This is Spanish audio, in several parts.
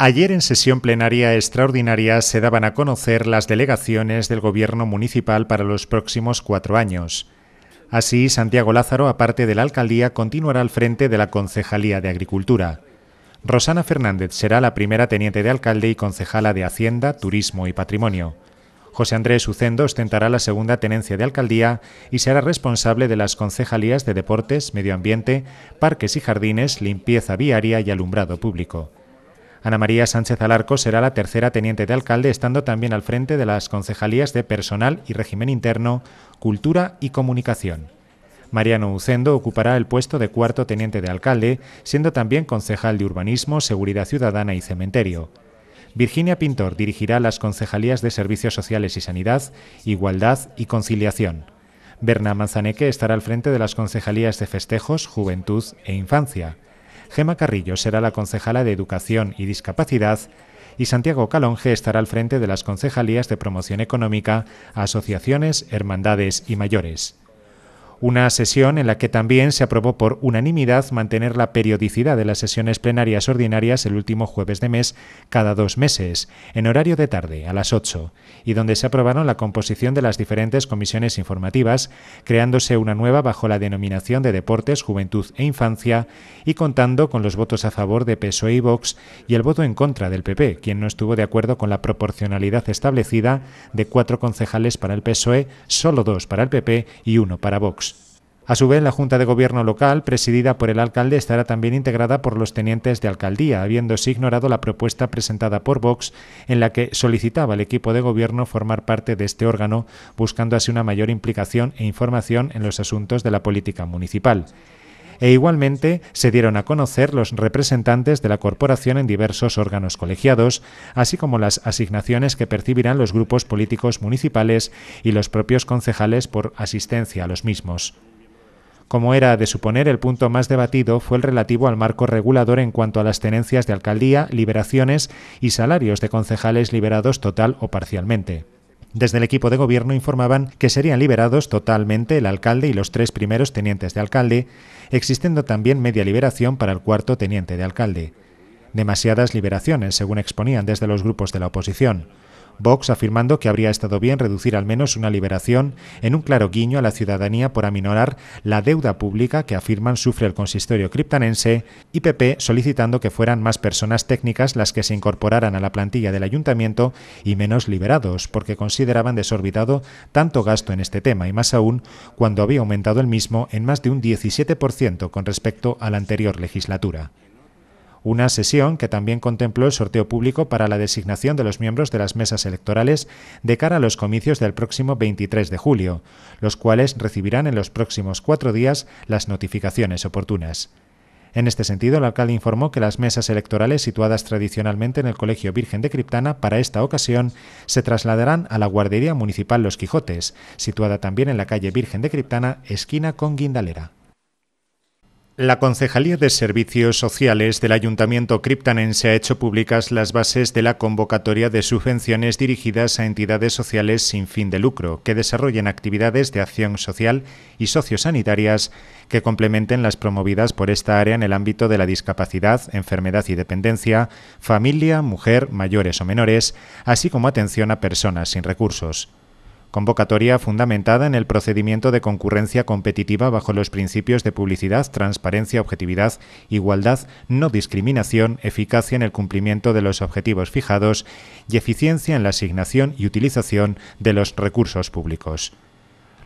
Ayer en sesión plenaria extraordinaria se daban a conocer las delegaciones del Gobierno municipal para los próximos cuatro años. Así, Santiago Lázaro, aparte de la alcaldía, continuará al frente de la Concejalía de Agricultura. Rosana Fernández será la primera teniente de alcalde y concejala de Hacienda, Turismo y Patrimonio. José Andrés Ucendo ostentará la segunda tenencia de alcaldía y será responsable de las concejalías de Deportes, Medio Ambiente, Parques y Jardines, Limpieza Viaria y Alumbrado Público. Ana María Sánchez Alarco será la tercera teniente de alcalde, estando también al frente de las concejalías de Personal y Régimen Interno, Cultura y Comunicación. Mariano Ucendo ocupará el puesto de cuarto teniente de alcalde, siendo también concejal de Urbanismo, Seguridad Ciudadana y Cementerio. Virginia Pintor dirigirá las concejalías de Servicios Sociales y Sanidad, Igualdad y Conciliación. Berna Manzaneque estará al frente de las concejalías de Festejos, Juventud e Infancia. Gema Carrillo será la concejala de Educación y Discapacidad y Santiago Calonge estará al frente de las concejalías de promoción económica, asociaciones, hermandades y mayores una sesión en la que también se aprobó por unanimidad mantener la periodicidad de las sesiones plenarias ordinarias el último jueves de mes cada dos meses, en horario de tarde, a las 8, y donde se aprobaron la composición de las diferentes comisiones informativas, creándose una nueva bajo la denominación de Deportes, Juventud e Infancia, y contando con los votos a favor de PSOE y Vox y el voto en contra del PP, quien no estuvo de acuerdo con la proporcionalidad establecida de cuatro concejales para el PSOE, solo dos para el PP y uno para Vox. A su vez, la Junta de Gobierno local, presidida por el alcalde, estará también integrada por los tenientes de alcaldía, habiéndose ignorado la propuesta presentada por Vox, en la que solicitaba al equipo de gobierno formar parte de este órgano, buscando así una mayor implicación e información en los asuntos de la política municipal e igualmente se dieron a conocer los representantes de la corporación en diversos órganos colegiados, así como las asignaciones que percibirán los grupos políticos municipales y los propios concejales por asistencia a los mismos. Como era de suponer, el punto más debatido fue el relativo al marco regulador en cuanto a las tenencias de alcaldía, liberaciones y salarios de concejales liberados total o parcialmente. Desde el equipo de gobierno informaban que serían liberados totalmente el alcalde y los tres primeros tenientes de alcalde, existiendo también media liberación para el cuarto teniente de alcalde. Demasiadas liberaciones, según exponían desde los grupos de la oposición. Vox afirmando que habría estado bien reducir al menos una liberación en un claro guiño a la ciudadanía por aminorar la deuda pública que afirman sufre el consistorio criptanense y PP solicitando que fueran más personas técnicas las que se incorporaran a la plantilla del ayuntamiento y menos liberados, porque consideraban desorbitado tanto gasto en este tema y más aún cuando había aumentado el mismo en más de un 17% con respecto a la anterior legislatura una sesión que también contempló el sorteo público para la designación de los miembros de las mesas electorales de cara a los comicios del próximo 23 de julio, los cuales recibirán en los próximos cuatro días las notificaciones oportunas. En este sentido, el alcalde informó que las mesas electorales situadas tradicionalmente en el Colegio Virgen de Criptana para esta ocasión se trasladarán a la Guardería Municipal Los Quijotes, situada también en la calle Virgen de Criptana, esquina con Guindalera. La Concejalía de Servicios Sociales del Ayuntamiento Criptanense ha hecho públicas las bases de la convocatoria de subvenciones dirigidas a entidades sociales sin fin de lucro que desarrollen actividades de acción social y sociosanitarias que complementen las promovidas por esta área en el ámbito de la discapacidad, enfermedad y dependencia, familia, mujer, mayores o menores, así como atención a personas sin recursos convocatoria fundamentada en el procedimiento de concurrencia competitiva bajo los principios de publicidad, transparencia, objetividad, igualdad, no discriminación, eficacia en el cumplimiento de los objetivos fijados y eficiencia en la asignación y utilización de los recursos públicos.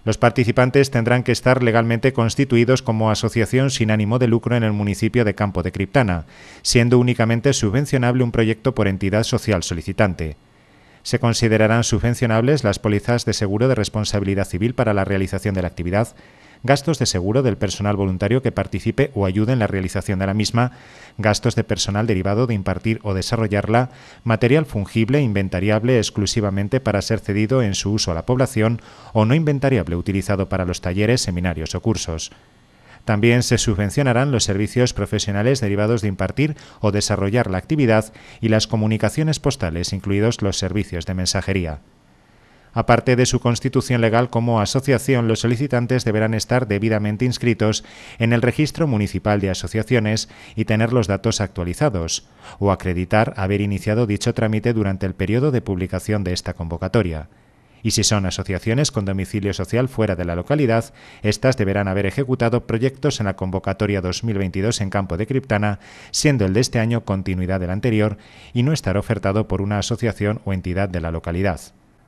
Los participantes tendrán que estar legalmente constituidos como asociación sin ánimo de lucro en el municipio de Campo de Criptana, siendo únicamente subvencionable un proyecto por entidad social solicitante se considerarán subvencionables las pólizas de seguro de responsabilidad civil para la realización de la actividad, gastos de seguro del personal voluntario que participe o ayude en la realización de la misma, gastos de personal derivado de impartir o desarrollarla, material fungible inventariable exclusivamente para ser cedido en su uso a la población o no inventariable utilizado para los talleres, seminarios o cursos. También se subvencionarán los servicios profesionales derivados de impartir o desarrollar la actividad y las comunicaciones postales, incluidos los servicios de mensajería. Aparte de su constitución legal como asociación, los solicitantes deberán estar debidamente inscritos en el Registro Municipal de Asociaciones y tener los datos actualizados, o acreditar haber iniciado dicho trámite durante el periodo de publicación de esta convocatoria y si son asociaciones con domicilio social fuera de la localidad, estas deberán haber ejecutado proyectos en la convocatoria 2022 en campo de Criptana, siendo el de este año continuidad del anterior y no estar ofertado por una asociación o entidad de la localidad.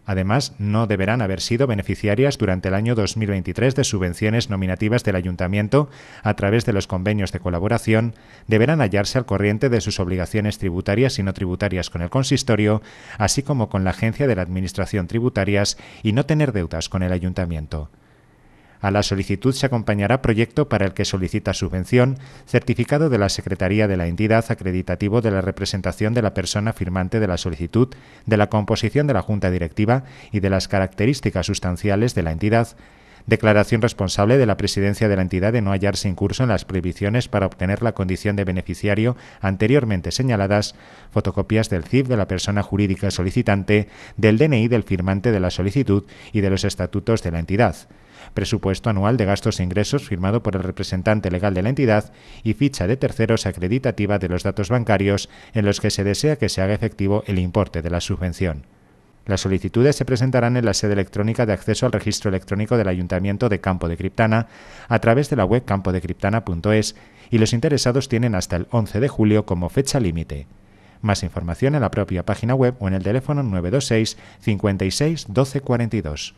Además, no deberán haber sido beneficiarias durante el año 2023 de subvenciones nominativas del Ayuntamiento a través de los convenios de colaboración, deberán hallarse al corriente de sus obligaciones tributarias y no tributarias con el consistorio, así como con la Agencia de la Administración Tributarias y no tener deudas con el Ayuntamiento. A la solicitud se acompañará proyecto para el que solicita subvención, certificado de la Secretaría de la entidad acreditativo de la representación de la persona firmante de la solicitud, de la composición de la Junta Directiva y de las características sustanciales de la entidad, declaración responsable de la presidencia de la entidad de no hallarse incurso en las prohibiciones para obtener la condición de beneficiario anteriormente señaladas, fotocopias del CIF de la persona jurídica solicitante, del DNI del firmante de la solicitud y de los estatutos de la entidad presupuesto anual de gastos e ingresos firmado por el representante legal de la entidad y ficha de terceros acreditativa de los datos bancarios en los que se desea que se haga efectivo el importe de la subvención. Las solicitudes se presentarán en la sede electrónica de acceso al registro electrónico del Ayuntamiento de Campo de Criptana a través de la web campodecriptana.es y los interesados tienen hasta el 11 de julio como fecha límite. Más información en la propia página web o en el teléfono 926 56 12 42.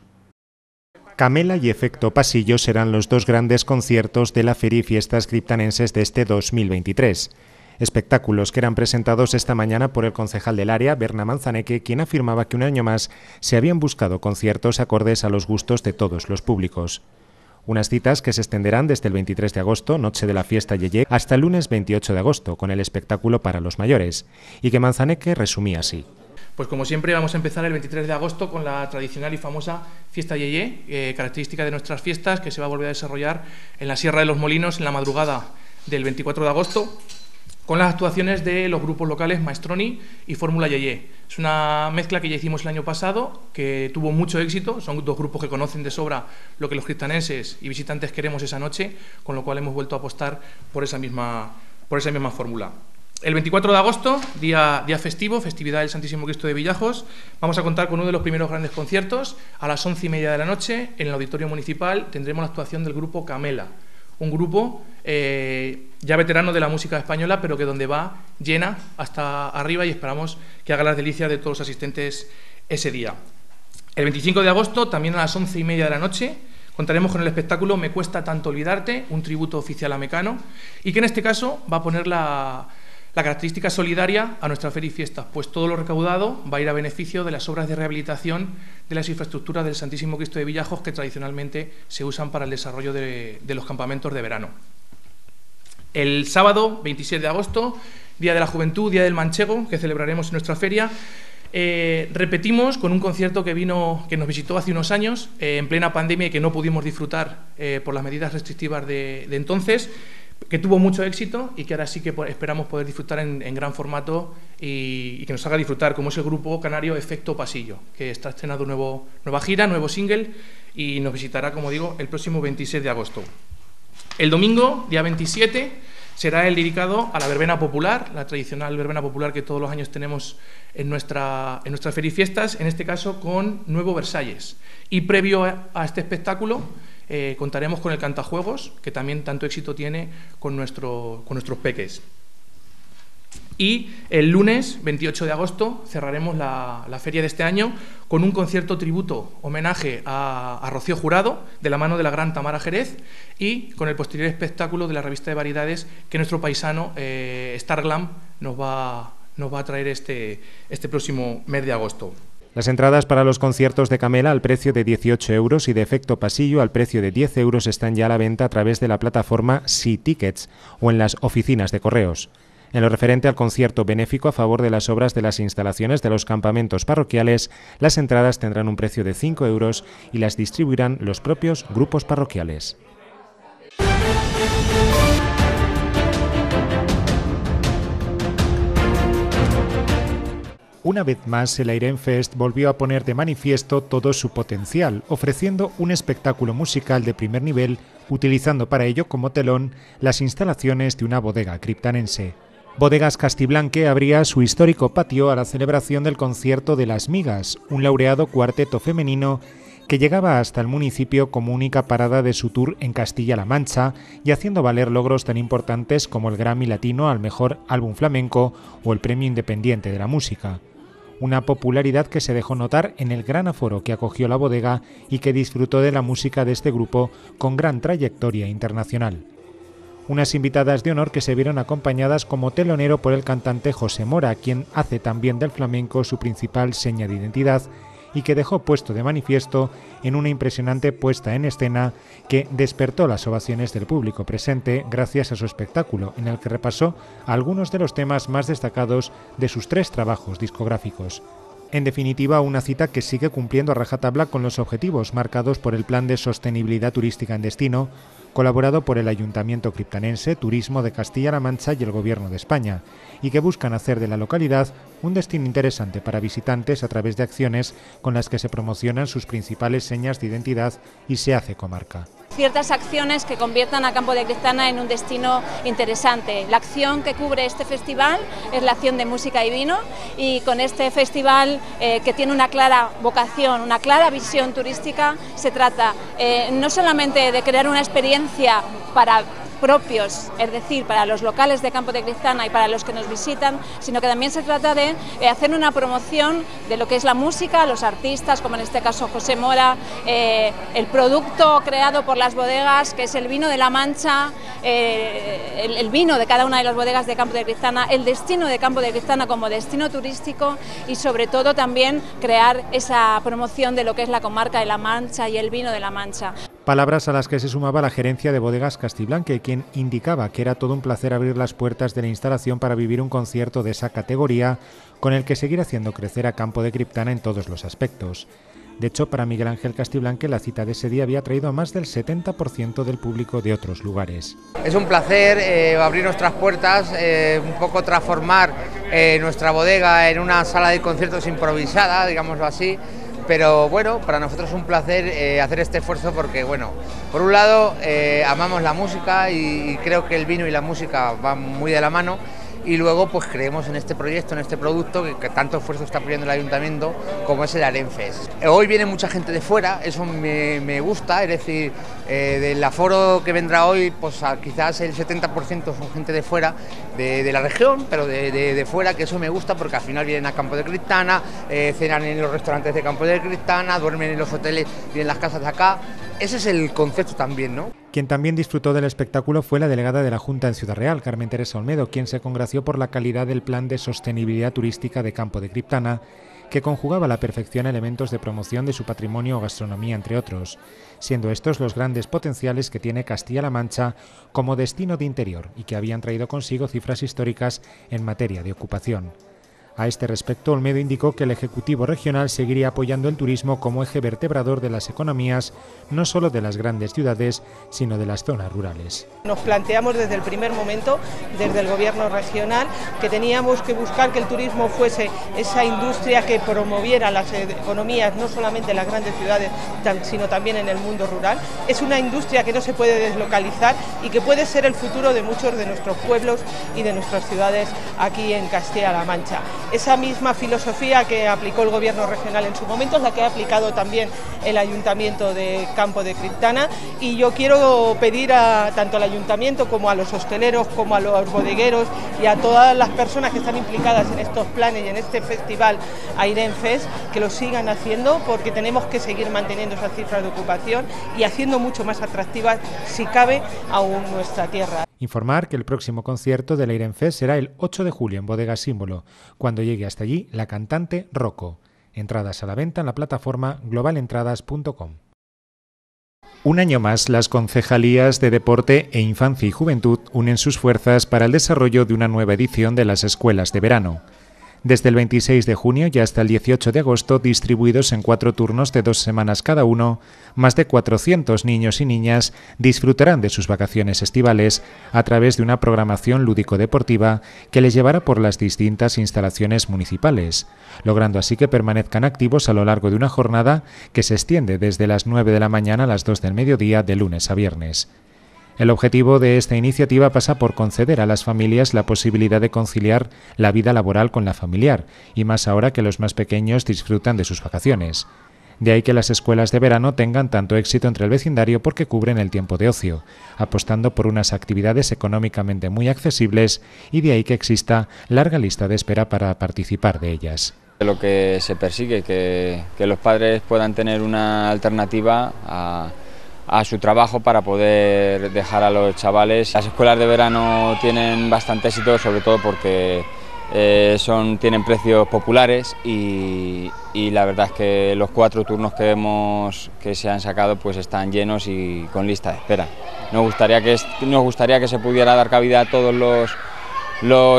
Camela y Efecto Pasillo serán los dos grandes conciertos de la Feria y Fiestas Criptanenses de este 2023. Espectáculos que eran presentados esta mañana por el concejal del área, Berna Manzaneque, quien afirmaba que un año más se habían buscado conciertos acordes a los gustos de todos los públicos. Unas citas que se extenderán desde el 23 de agosto, noche de la fiesta Yeye, hasta el lunes 28 de agosto, con el espectáculo para los mayores, y que Manzaneque resumía así. Pues como siempre vamos a empezar el 23 de agosto con la tradicional y famosa fiesta Yeye, eh, característica de nuestras fiestas, que se va a volver a desarrollar en la Sierra de los Molinos en la madrugada del 24 de agosto, con las actuaciones de los grupos locales Maestroni y Fórmula Yeye. Es una mezcla que ya hicimos el año pasado, que tuvo mucho éxito, son dos grupos que conocen de sobra lo que los cristianos y visitantes queremos esa noche, con lo cual hemos vuelto a apostar por por esa misma fórmula. El 24 de agosto, día, festivo, festividad del Santísimo Cristo de Villajos, vamos a contar con uno de los primeros grandes conciertos. A las once y media de la noche, en el Auditorio Municipal, tendremos la actuación del grupo Camela, un grupo eh, ya veterano de la música española, pero que donde va llena hasta arriba y esperamos que haga las delicias de todos los asistentes ese día. El 25 de agosto, también a las once y media de la noche, Contaremos con el espectáculo Me cuesta tanto olvidarte, un tributo oficial a Mecano, y que en este caso va a poner la, la característica solidaria a nuestra feria y fiesta, pues todo lo recaudado va a ir a beneficio de las obras de rehabilitación de las infraestructuras del Santísimo Cristo de Villajos que tradicionalmente se usan para el desarrollo de, los campamentos de verano. El sábado 27 de agosto, Día de la Juventud, Día del Manchego, que celebraremos en nuestra feria, eh, repetimos con un concierto que vino, que nos visitó hace unos años, eh, en plena pandemia y que no pudimos disfrutar eh, por las medidas restrictivas de entonces que tuvo mucho éxito y que ahora sí que esperamos poder disfrutar en, gran formato y, que nos haga disfrutar, como es el grupo canario Efecto Pasillo, que está estrenando nuevo, nueva gira, nuevo single y nos visitará, como digo, el próximo 26 de agosto. El domingo, día 27, será el dedicado a la verbena popular, la tradicional verbena popular que todos los años tenemos en, nuestra, en nuestras ferifiestas, en este caso con Nuevo Versalles. Y previo a este espectáculo, eh, contaremos con el Cantajuegos, que también tanto éxito tiene con, nuestros peques. Y el lunes 28 de agosto cerraremos la, feria de este año con un concierto tributo, homenaje a, Rocío Jurado, de la mano de la gran Tamara Jerez, y con el posterior espectáculo de la revista de variedades que nuestro paisano eh, star glam nos va, a traer este, este próximo mes de agosto. Las entradas para los conciertos de Camela al precio de 18 euros y de efecto pasillo al precio de 10 euros están ya a la venta a través de la plataforma Sea Tickets o en las oficinas de correos. En lo referente al concierto benéfico a favor de las obras de las instalaciones de los campamentos parroquiales, las entradas tendrán un precio de 5 euros y las distribuirán los propios grupos parroquiales. Una vez más, el Airen Fest volvió a poner de manifiesto todo su potencial, ofreciendo un espectáculo musical de primer nivel, utilizando para ello como telón las instalaciones de una bodega criptanense. Bodegas Castiblanque abría su histórico patio a la celebración del concierto de Las Migas, un laureado cuarteto femenino que llegaba hasta el municipio como única parada de su tour en Castilla-La Mancha y haciendo valer logros tan importantes como el Grammy Latino al Mejor Álbum Flamenco o el Premio Independiente de la Música una popularidad que se dejó notar en el gran aforo que acogió la bodega y que disfrutó de la música de este grupo con gran trayectoria internacional. Unas invitadas de honor que se vieron acompañadas como telonero por el cantante José Mora, quien hace también del flamenco su principal seña de identidad y que dejó puesto de manifiesto en una impresionante puesta en escena que despertó las ovaciones del público presente gracias a su espectáculo en el que repasó algunos de los temas más destacados de sus tres trabajos discográficos. En definitiva, una cita que sigue cumpliendo a rajatabla con los objetivos marcados por el Plan de Sostenibilidad Turística en Destino, colaborado por el Ayuntamiento Criptanense, Turismo de Castilla-La Mancha y el Gobierno de España, y que buscan hacer de la localidad un destino interesante para visitantes a través de acciones con las que se promocionan sus principales señas de identidad y se hace comarca ciertas acciones que conviertan a Campo de Cristana en un destino interesante. La acción que cubre este festival es la acción de música y vino y con este festival eh, que tiene una clara vocación, una clara visión turística, se trata eh, no solamente de crear una experiencia para propios, es decir, para los locales de Campo de Cristana y para los que nos visitan, sino que también se trata de eh, hacer una promoción de lo que es la música, los artistas, como en este caso José Mora, eh, el producto creado por las bodegas, que es el vino de La Mancha, eh, el, el, vino de cada una de las bodegas de Campo de Cristana, el destino de Campo de Cristana como destino turístico y sobre todo también crear esa promoción de lo que es la comarca de La Mancha y el vino de La Mancha. Palabras a las que se sumaba la gerencia de bodegas Castiblanque, quien indicaba que era todo un placer abrir las puertas de la instalación para vivir un concierto de esa categoría con el que seguir haciendo crecer a Campo de Criptana en todos los aspectos. De hecho, para Miguel Ángel Castiblanque la cita de ese día había traído a más del 70% del público de otros lugares. Es un placer eh, abrir nuestras puertas, eh, un poco transformar eh, nuestra bodega en una sala de conciertos improvisada, digámoslo así pero bueno, para nosotros es un placer eh, hacer este esfuerzo porque, bueno, por un lado eh, amamos la música y creo que el vino y la música van muy de la mano y luego pues creemos en este proyecto, en este producto que, tanto esfuerzo está poniendo el ayuntamiento como es el Arenfes... Hoy viene mucha gente de fuera, eso me, gusta, es decir, eh, del aforo que vendrá hoy, pues quizás el 70% son gente de fuera, de, la región, pero de, fuera, que eso me gusta porque al final vienen a Campo de Cristana, eh, cenan en los restaurantes de Campo de Cristana, duermen en los hoteles y en las casas de acá. Ese es el concepto también, ¿no? Quien también disfrutó del espectáculo fue la delegada de la Junta en Ciudad Real, Carmen Teresa Olmedo, quien se congració por la calidad del plan de sostenibilidad turística de Campo de Criptana, que conjugaba la perfección elementos de promoción de su patrimonio o gastronomía, entre otros, siendo estos los grandes potenciales que tiene Castilla-La Mancha como destino de interior y que habían traído consigo cifras históricas en materia de ocupación. A este respecto, Olmedo indicó que el Ejecutivo Regional seguiría apoyando el turismo como eje vertebrador de las economías, no solo de las grandes ciudades, sino de las zonas rurales. Nos planteamos desde el primer momento, desde el Gobierno regional, que teníamos que buscar que el turismo fuese esa industria que promoviera las economías, no solamente en las grandes ciudades, sino también en el mundo rural. Es una industria que no se puede deslocalizar y que puede ser el futuro de muchos de nuestros pueblos y de nuestras ciudades aquí en Castilla-La Mancha. Esa misma filosofía que aplicó el gobierno regional en su momento es la que ha aplicado también el ayuntamiento de Campo de Criptana y yo quiero pedir a, tanto al ayuntamiento como a los hosteleros, como a los bodegueros y a todas las personas que están implicadas en estos planes y en este festival Airen que lo sigan haciendo porque tenemos que seguir manteniendo esas cifras de ocupación y haciendo mucho más atractivas si cabe aún nuestra tierra. Informar que el próximo concierto de la Irenfe será el 8 de julio en Bodega Símbolo, cuando llegue hasta allí la cantante Rocco. Entradas a la venta en la plataforma globalentradas.com. Un año más, las concejalías de Deporte e Infancia y Juventud unen sus fuerzas para el desarrollo de una nueva edición de las escuelas de verano desde el 26 de junio y hasta el 18 de agosto distribuidos en cuatro turnos de dos semanas cada uno, más de 400 niños y niñas disfrutarán de sus vacaciones estivales a través de una programación lúdico-deportiva que les llevará por las distintas instalaciones municipales, logrando así que permanezcan activos a lo largo de una jornada que se extiende desde las 9 de la mañana a las 2 del mediodía de lunes a viernes. El objetivo de esta iniciativa pasa por conceder a las familias la posibilidad de conciliar la vida laboral con la familiar, y más ahora que los más pequeños disfrutan de sus vacaciones. De ahí que las escuelas de verano tengan tanto éxito entre el vecindario porque cubren el tiempo de ocio, apostando por unas actividades económicamente muy accesibles y de ahí que exista larga lista de espera para participar de ellas. Lo que se persigue, que, que los padres puedan tener una alternativa a a su trabajo para poder dejar a los chavales. Las escuelas de verano tienen bastante éxito, sobre todo porque eh, son, tienen precios populares y, la verdad es que los cuatro turnos que hemos, que se han sacado pues están llenos y con lista de espera. Nos gustaría que, gustaría que se pudiera dar cabida a todos los,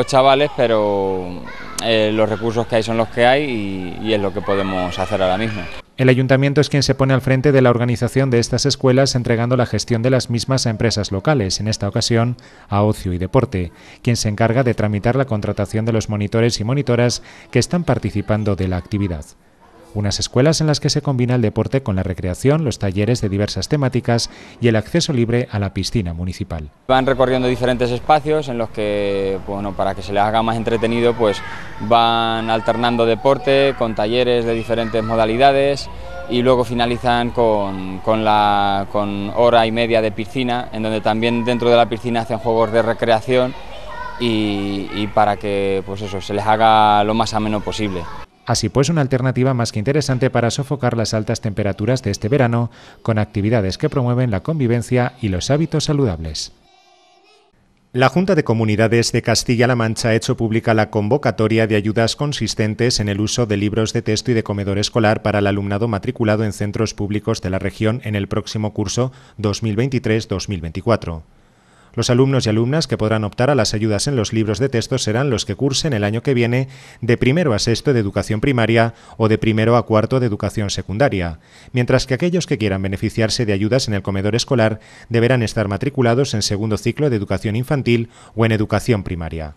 chavales, pero eh, los recursos que hay son los que hay y, y es lo que podemos hacer ahora mismo. El ayuntamiento es quien se pone al frente de la organización de estas escuelas entregando la gestión de las mismas a empresas locales, en esta ocasión a Ocio y Deporte, quien se encarga de tramitar la contratación de los monitores y monitoras que están participando de la actividad unas escuelas en las que se combina el deporte con la recreación, los talleres de diversas temáticas y el acceso libre a la piscina municipal. Van recorriendo diferentes espacios en los que, para que se les haga más entretenido, pues van alternando deporte con talleres de diferentes modalidades y luego finalizan con, la, con hora y media de piscina, en donde también dentro de la piscina hacen juegos de recreación y, para que pues eso, se les haga lo más ameno posible. Así pues, una alternativa más que interesante para sofocar las altas temperaturas de este verano, con actividades que promueven la convivencia y los hábitos saludables. La Junta de Comunidades de Castilla-La Mancha ha hecho pública la convocatoria de ayudas consistentes en el uso de libros de texto y de comedor escolar para el alumnado matriculado en centros públicos de la región en el próximo curso 2023-2024. Los alumnos y alumnas que podrán optar a las ayudas en los libros de texto serán los que cursen el año que viene de primero a sexto de educación primaria o de primero a cuarto de educación secundaria, mientras que aquellos que quieran beneficiarse de ayudas en el comedor escolar deberán estar matriculados en segundo ciclo de educación infantil o en educación primaria.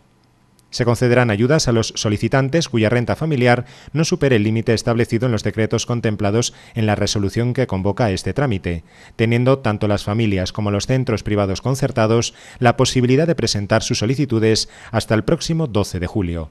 Se concederán ayudas a los solicitantes cuya renta familiar no supere el límite establecido en los decretos contemplados en la resolución que convoca este trámite, teniendo tanto las familias como los centros privados concertados la posibilidad de presentar sus solicitudes hasta el próximo 12 de julio.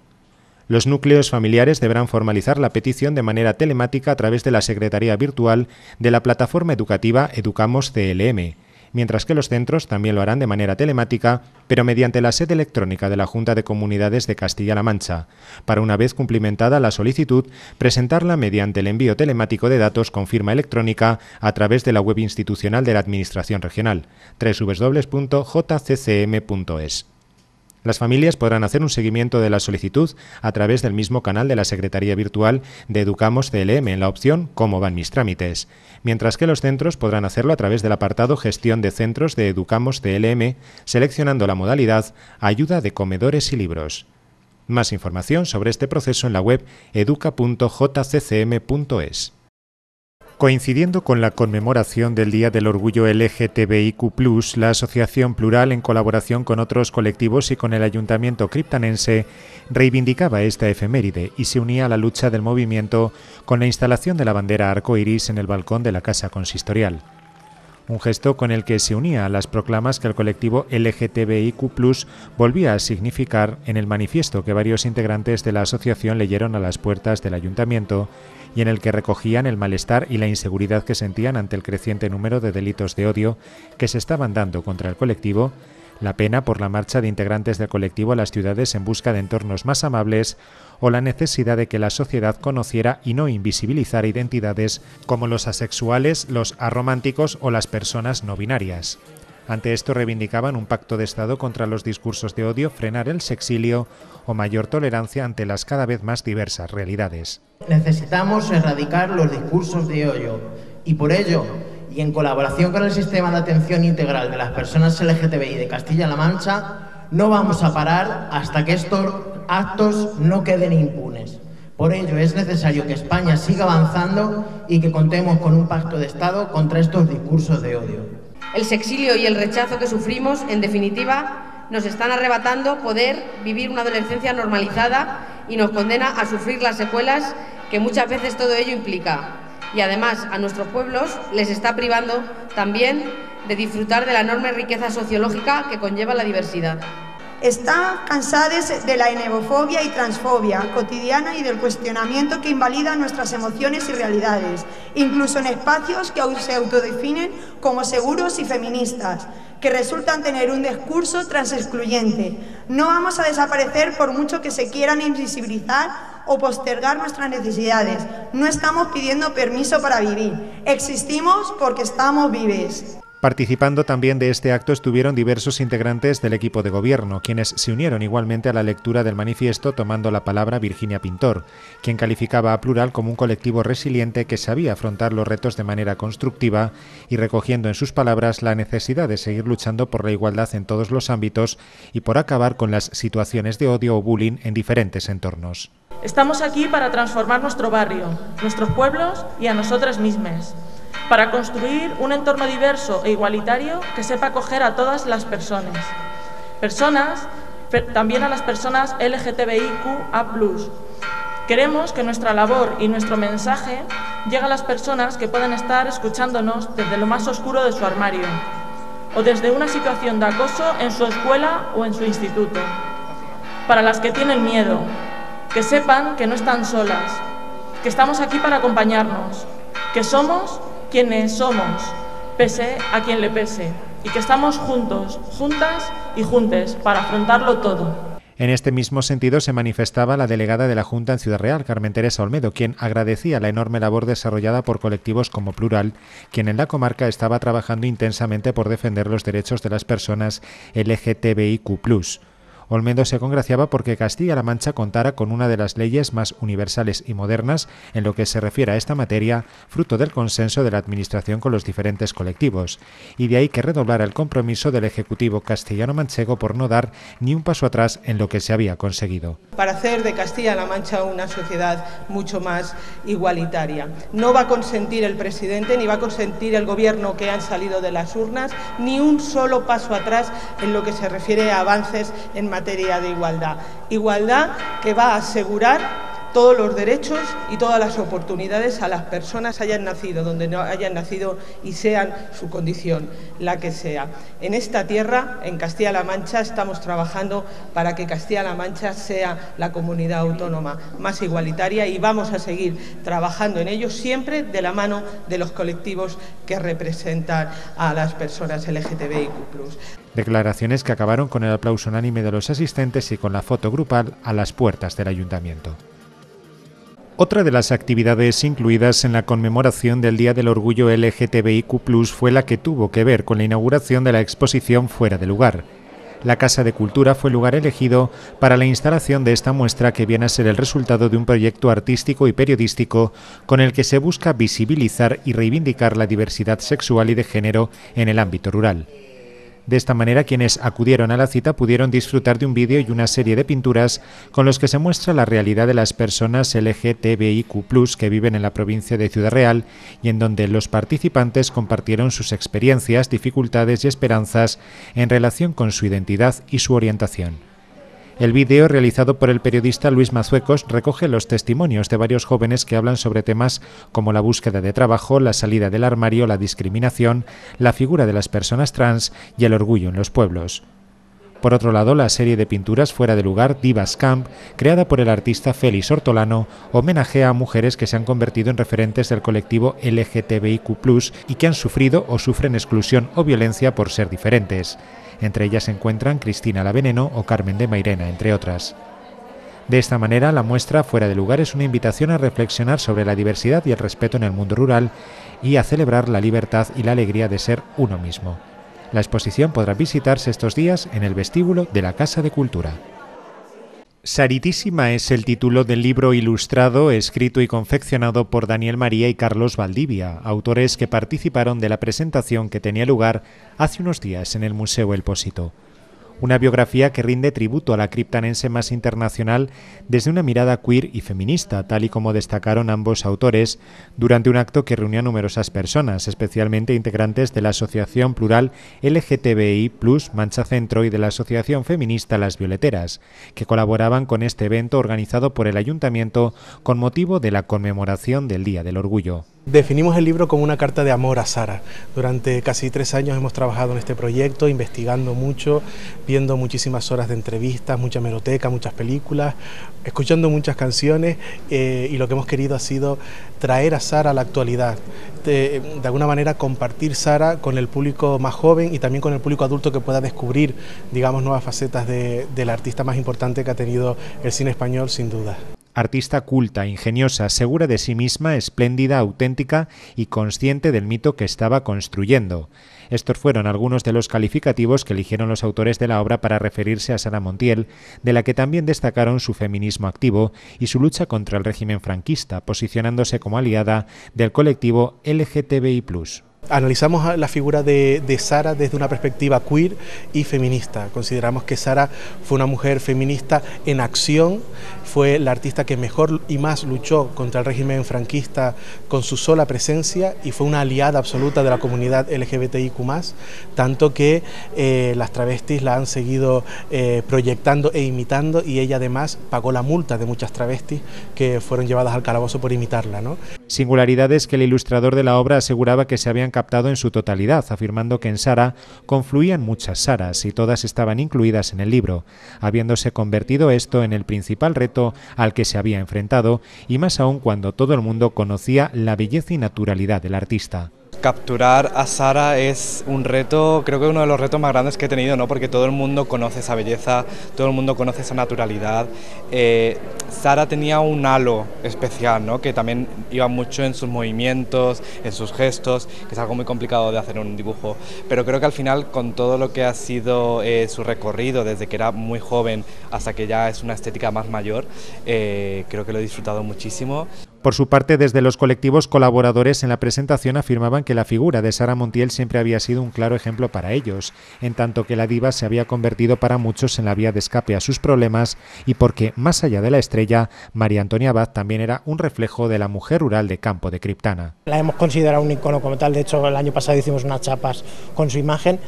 Los núcleos familiares deberán formalizar la petición de manera telemática a través de la Secretaría Virtual de la plataforma educativa Educamos CLM mientras que los centros también lo harán de manera telemática, pero mediante la sede electrónica de la Junta de Comunidades de Castilla-La Mancha, para una vez cumplimentada la solicitud, presentarla mediante el envío telemático de datos con firma electrónica a través de la web institucional de la Administración Regional, www.jccm.es. Las familias podrán hacer un seguimiento de la solicitud a través del mismo canal de la Secretaría Virtual de Educamos CLM en la opción Cómo van mis trámites, mientras que los centros podrán hacerlo a través del apartado Gestión de Centros de Educamos CLM, seleccionando la modalidad Ayuda de comedores y libros. Más información sobre este proceso en la web educa.jccm.es. Coincidiendo con la conmemoración del Día del Orgullo LGTBIQ, la Asociación Plural, en colaboración con otros colectivos y con el Ayuntamiento Criptanense, reivindicaba esta efeméride y se unía a la lucha del movimiento con la instalación de la bandera iris en el balcón de la Casa Consistorial. Un gesto con el que se unía a las proclamas que el colectivo LGTBIQ, volvía a significar en el manifiesto que varios integrantes de la asociación leyeron a las puertas del Ayuntamiento y en el que recogían el malestar y la inseguridad que sentían ante el creciente número de delitos de odio que se estaban dando contra el colectivo, la pena por la marcha de integrantes del colectivo a las ciudades en busca de entornos más amables o la necesidad de que la sociedad conociera y no invisibilizara identidades como los asexuales, los arománticos o las personas no binarias. Ante esto reivindicaban un pacto de Estado contra los discursos de odio, frenar el sexilio o mayor tolerancia ante las cada vez más diversas realidades. Necesitamos erradicar los discursos de odio y por ello, y en colaboración con el sistema de atención integral de las personas LGTBI de Castilla-La Mancha, no vamos a parar hasta que estos actos no queden impunes. Por ello es necesario que España siga avanzando y que contemos con un pacto de Estado contra estos discursos de odio. El sexilio y el rechazo que sufrimos, en definitiva, nos están arrebatando poder vivir una adolescencia normalizada y nos condena a sufrir las secuelas que muchas veces todo ello implica. Y además a nuestros pueblos les está privando también de disfrutar de la enorme riqueza sociológica que conlleva la diversidad. Están cansadas de la enebofobia y transfobia cotidiana y del cuestionamiento que invalida nuestras emociones y realidades, incluso en espacios que se autodefinen como seguros y feministas, que resultan tener un discurso transexcluyente. No vamos a desaparecer por mucho que se quieran invisibilizar o postergar nuestras necesidades. No estamos pidiendo permiso para vivir. Existimos porque estamos vives. Participando también de este acto estuvieron diversos integrantes del equipo de gobierno, quienes se unieron igualmente a la lectura del manifiesto tomando la palabra Virginia Pintor, quien calificaba a Plural como un colectivo resiliente que sabía afrontar los retos de manera constructiva y recogiendo en sus palabras la necesidad de seguir luchando por la igualdad en todos los ámbitos y por acabar con las situaciones de odio o bullying en diferentes entornos. Estamos aquí para transformar nuestro barrio, nuestros pueblos y a nosotras mismas para construir un entorno diverso e igualitario que sepa acoger a todas las personas. Personas, también a las personas LGTBIQA+. Queremos que nuestra labor y nuestro mensaje llegue a las personas que pueden estar escuchándonos desde lo más oscuro de su armario o desde una situación de acoso en su escuela o en su instituto. Para las que tienen miedo, que sepan que no están solas, que estamos aquí para acompañarnos, que somos quienes somos, pese a quien le pese, y que estamos juntos, juntas y juntes para afrontarlo todo. En este mismo sentido se manifestaba la delegada de la Junta en Ciudad Real, Carmen Teresa Olmedo, quien agradecía la enorme labor desarrollada por colectivos como Plural, quien en la comarca estaba trabajando intensamente por defender los derechos de las personas LGTBIQ Olmedo se congraciaba porque Castilla-La Mancha contara con una de las leyes más universales y modernas en lo que se refiere a esta materia, fruto del consenso de la Administración con los diferentes colectivos, y de ahí que redoblara el compromiso del Ejecutivo castellano-manchego por no dar ni un paso atrás en lo que se había conseguido. Para hacer de Castilla-La Mancha una sociedad mucho más igualitaria. No va a consentir el presidente ni va a consentir el gobierno que han salido de las urnas ni un solo paso atrás en lo que se refiere a avances en materia materia de igualdad. Igualdad que va a asegurar todos los derechos y todas las oportunidades a las personas hayan nacido, donde no hayan nacido y sean su condición, la que sea. En esta tierra, en Castilla-La Mancha, estamos trabajando para que Castilla-La Mancha sea la comunidad autónoma más igualitaria y vamos a seguir trabajando en ello siempre de la mano de los colectivos que representan a las personas LGTBIQ declaraciones que acabaron con el aplauso unánime de los asistentes y con la foto grupal a las puertas del ayuntamiento. Otra de las actividades incluidas en la conmemoración del Día del Orgullo LGTBIQ fue la que tuvo que ver con la inauguración de la exposición Fuera de Lugar. La Casa de Cultura fue el lugar elegido para la instalación de esta muestra que viene a ser el resultado de un proyecto artístico y periodístico con el que se busca visibilizar y reivindicar la diversidad sexual y de género en el ámbito rural. De esta manera, quienes acudieron a la cita pudieron disfrutar de un vídeo y una serie de pinturas con los que se muestra la realidad de las personas LGTBIQ, que viven en la provincia de Ciudad Real y en donde los participantes compartieron sus experiencias, dificultades y esperanzas en relación con su identidad y su orientación. El vídeo, realizado por el periodista Luis Mazuecos, recoge los testimonios de varios jóvenes que hablan sobre temas como la búsqueda de trabajo, la salida del armario, la discriminación, la figura de las personas trans y el orgullo en los pueblos. Por otro lado, la serie de pinturas fuera de lugar Divas Camp, creada por el artista Félix Hortolano, homenajea a mujeres que se han convertido en referentes del colectivo LGTBIQ+, y que han sufrido o sufren exclusión o violencia por ser diferentes. Entre ellas se encuentran Cristina la Veneno o Carmen de Mairena, entre otras. De esta manera, la muestra Fuera de Lugar es una invitación a reflexionar sobre la diversidad y el respeto en el mundo rural y a celebrar la libertad y la alegría de ser uno mismo. La exposición podrá visitarse estos días en el vestíbulo de la Casa de Cultura. Saritísima es el título del libro ilustrado, escrito y confeccionado por Daniel María y Carlos Valdivia, autores que participaron de la presentación que tenía lugar hace unos días en el Museo El Pósito una biografía que rinde tributo a la criptanense más internacional desde una mirada queer y feminista, tal y como destacaron ambos autores durante un acto que reunió a numerosas personas, especialmente integrantes de la Asociación Plural LGTBI Plus Mancha Centro y de la Asociación Feminista Las Violeteras, que colaboraban con este evento organizado por el Ayuntamiento con motivo de la conmemoración del Día del Orgullo. Definimos el libro como una carta de amor a Sara. Durante casi tres años hemos trabajado en este proyecto, investigando mucho, viendo muchísimas horas de entrevistas, mucha meroteca, muchas películas, escuchando muchas canciones eh, y lo que hemos querido ha sido traer a Sara a la actualidad. De, alguna manera compartir Sara con el público más joven y también con el público adulto que pueda descubrir, digamos, nuevas facetas del artista más importante que ha tenido el cine español, sin duda. Artista culta, ingeniosa, segura de sí misma, espléndida, auténtica y consciente del mito que estaba construyendo. Estos fueron algunos de los calificativos que eligieron los autores de la obra para referirse a Sara Montiel, de la que también destacaron su feminismo activo y su lucha contra el régimen franquista, posicionándose como aliada del colectivo LGTBI. Analizamos la figura de, Sara desde una perspectiva queer y feminista. Consideramos que Sara fue una mujer feminista en acción fue la artista que mejor y más luchó contra el régimen franquista con su sola presencia y fue una aliada absoluta de la comunidad LGBTIQ+, tanto que eh, las travestis la han seguido eh, proyectando e imitando y ella además pagó la multa de muchas travestis que fueron llevadas al calabozo por imitarla. ¿no? Singularidades que el ilustrador de la obra aseguraba que se habían captado en su totalidad, afirmando que en Sara confluían muchas Saras y todas estaban incluidas en el libro, habiéndose convertido esto en el principal reto al que se había enfrentado, y más aún cuando todo el mundo conocía la belleza y naturalidad del artista capturar a Sara es un reto, creo que uno de los retos más grandes que he tenido, ¿no? porque todo el mundo conoce esa belleza, todo el mundo conoce esa naturalidad. Eh, Sara tenía un halo especial, que también iba mucho en sus movimientos, en sus gestos, que es algo muy complicado de hacer en un dibujo, pero creo que al final con todo lo que ha sido eh, su recorrido desde que era muy joven hasta que ya es una estética más mayor, eh, creo que lo he disfrutado muchísimo. Por su parte, desde los colectivos colaboradores en la presentación afirmaban que la figura de Sara Montiel siempre había sido un claro ejemplo para ellos, en tanto que la diva se había convertido para muchos en la vía de escape a sus problemas y porque, más allá de la estrella, María Antonia Abad también era un reflejo de la mujer rural de campo de Criptana. La hemos considerado un icono como tal, de hecho el año pasado hicimos unas chapas con su imagen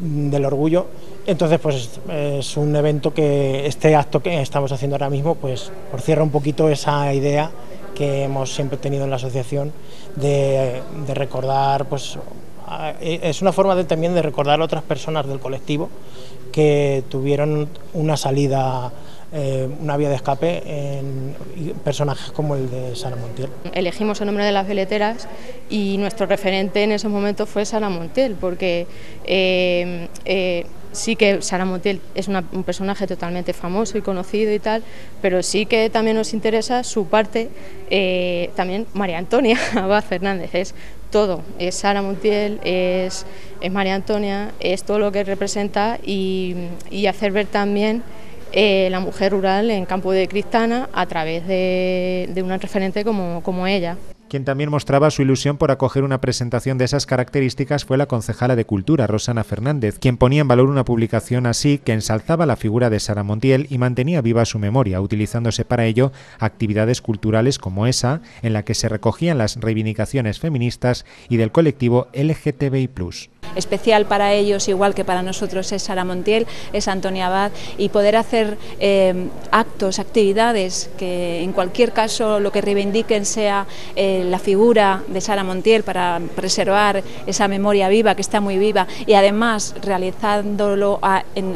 mm, del orgullo. Entonces, pues es un evento que este acto que estamos haciendo ahora mismo, pues por cierra un poquito esa idea que hemos siempre tenido en la asociación de, recordar, pues e, es una forma también de recordar a otras personas del colectivo que tuvieron una salida, eh, una vía de escape en personajes como el de Sara Montiel. Elegimos el nombre de las veleteras y nuestro referente en ese momento fue Sara Montiel, porque eh, eh, sí que Sara Montiel es un personaje totalmente famoso y conocido y tal, pero sí que también nos interesa su parte, eh, también María Antonia Abad Fernández, es todo, es Sara Montiel, es, María Antonia, es todo lo que representa y, hacer ver también eh, la mujer rural en Campo de Cristana a través de, una referente como, como ella. Quien también mostraba su ilusión por acoger una presentación de esas características fue la concejala de Cultura, Rosana Fernández, quien ponía en valor una publicación así que ensalzaba la figura de Sara Montiel y mantenía viva su memoria, utilizándose para ello actividades culturales como esa, en la que se recogían las reivindicaciones feministas y del colectivo LGTBI especial para ellos, igual que para nosotros es Sara Montiel, es Antonia Abad, y poder hacer eh, actos, actividades, que en cualquier caso lo que reivindiquen sea eh, la figura de Sara Montiel para preservar esa memoria viva, que está muy viva, y además realizándolo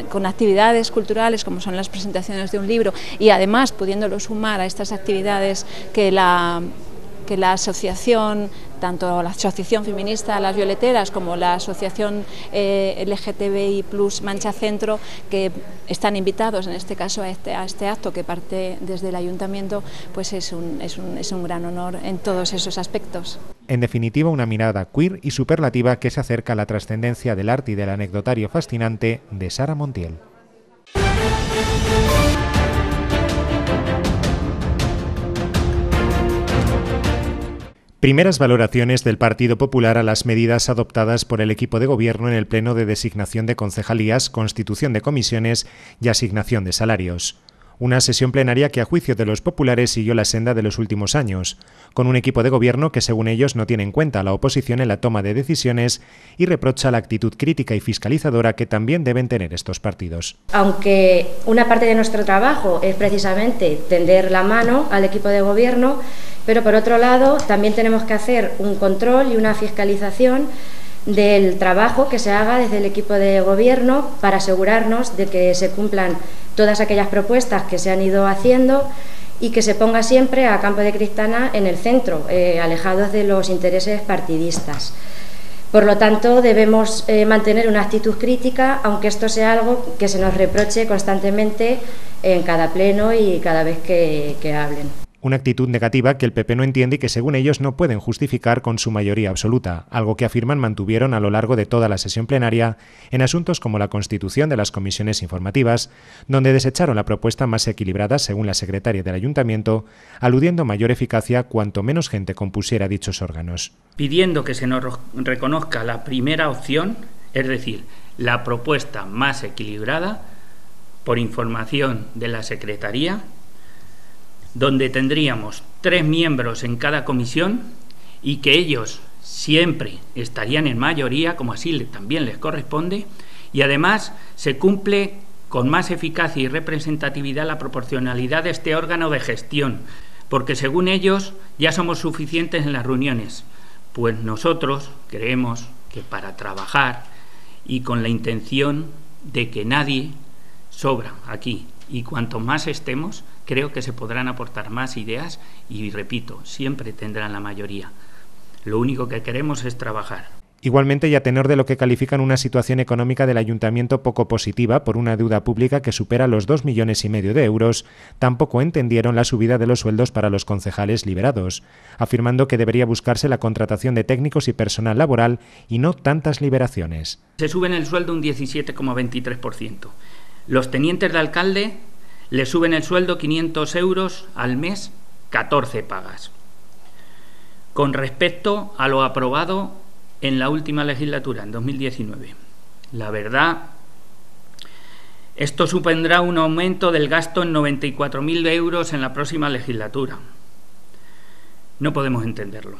con actividades culturales como son las presentaciones de un libro, y además pudiéndolo sumar a estas actividades que la que la Asociación tanto la Asociación Feminista Las Violeteras como la Asociación eh, LGTBI Plus Mancha Centro, que están invitados en este caso a este, este acto que parte desde el Ayuntamiento, pues es un, es un gran honor en todos esos aspectos. En definitiva, una mirada queer y superlativa que se acerca a la trascendencia del arte y del anecdotario fascinante de Sara Montiel. Primeras valoraciones del Partido Popular a las medidas adoptadas por el equipo de gobierno en el pleno de designación de concejalías, constitución de comisiones y asignación de salarios una sesión plenaria que a juicio de los populares siguió la senda de los últimos años, con un equipo de gobierno que según ellos no tiene en cuenta a la oposición en la toma de decisiones y reprocha la actitud crítica y fiscalizadora que también deben tener estos partidos. Aunque una parte de nuestro trabajo es precisamente tender la mano al equipo de gobierno, pero por otro lado también tenemos que hacer un control y una fiscalización del trabajo que se haga desde el equipo de gobierno para asegurarnos de que se cumplan todas aquellas propuestas que se han ido haciendo y que se ponga siempre a Campo de Cristana en el centro, eh, alejados de los intereses partidistas. Por lo tanto, debemos eh, mantener una actitud crítica, aunque esto sea algo que se nos reproche constantemente en cada pleno y cada vez que hablen una actitud negativa que el PP no entiende y que según ellos no pueden justificar con su mayoría absoluta, algo que afirman mantuvieron a lo largo de toda la sesión plenaria en asuntos como la constitución de las comisiones informativas, donde desecharon la propuesta más equilibrada según la secretaria del ayuntamiento, aludiendo mayor eficacia cuanto menos gente compusiera dichos órganos. Pidiendo que se nos reconozca la primera opción, es decir, la propuesta más equilibrada, por información de la Secretaría, donde tendríamos tres miembros en cada comisión y que ellos siempre estarían en mayoría, como así también les corresponde, y además se cumple con más eficacia y representatividad la proporcionalidad de este órgano de gestión, porque según ellos ya somos suficientes en las reuniones, pues nosotros creemos que para trabajar y con la intención de que nadie sobra aquí, y cuanto más estemos, Creo que se podrán aportar más ideas y, repito, siempre tendrán la mayoría. Lo único que queremos es trabajar. Igualmente, y a tenor de lo que califican una situación económica del ayuntamiento poco positiva por una deuda pública que supera los 2 millones y medio de euros, tampoco entendieron la subida de los sueldos para los concejales liberados, afirmando que debería buscarse la contratación de técnicos y personal laboral y no tantas liberaciones. Se suben el sueldo un 17,23%. Los tenientes de alcalde le suben el sueldo 500 euros al mes, 14 pagas. Con respecto a lo aprobado en la última legislatura, en 2019, la verdad, esto supondrá un aumento del gasto en 94.000 euros en la próxima legislatura. No podemos entenderlo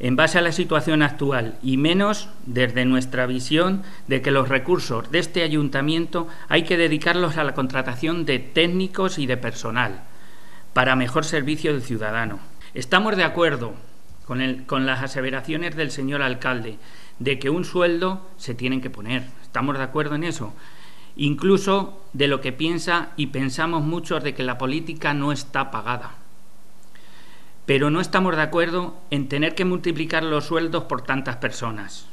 en base a la situación actual y menos desde nuestra visión de que los recursos de este ayuntamiento hay que dedicarlos a la contratación de técnicos y de personal para mejor servicio del ciudadano. Estamos de acuerdo con, las aseveraciones del señor alcalde de que un sueldo se tiene que poner. Estamos de acuerdo en eso. Incluso de lo que piensa y pensamos muchos de que la política no está pagada pero no estamos de acuerdo en tener que multiplicar los sueldos por tantas personas.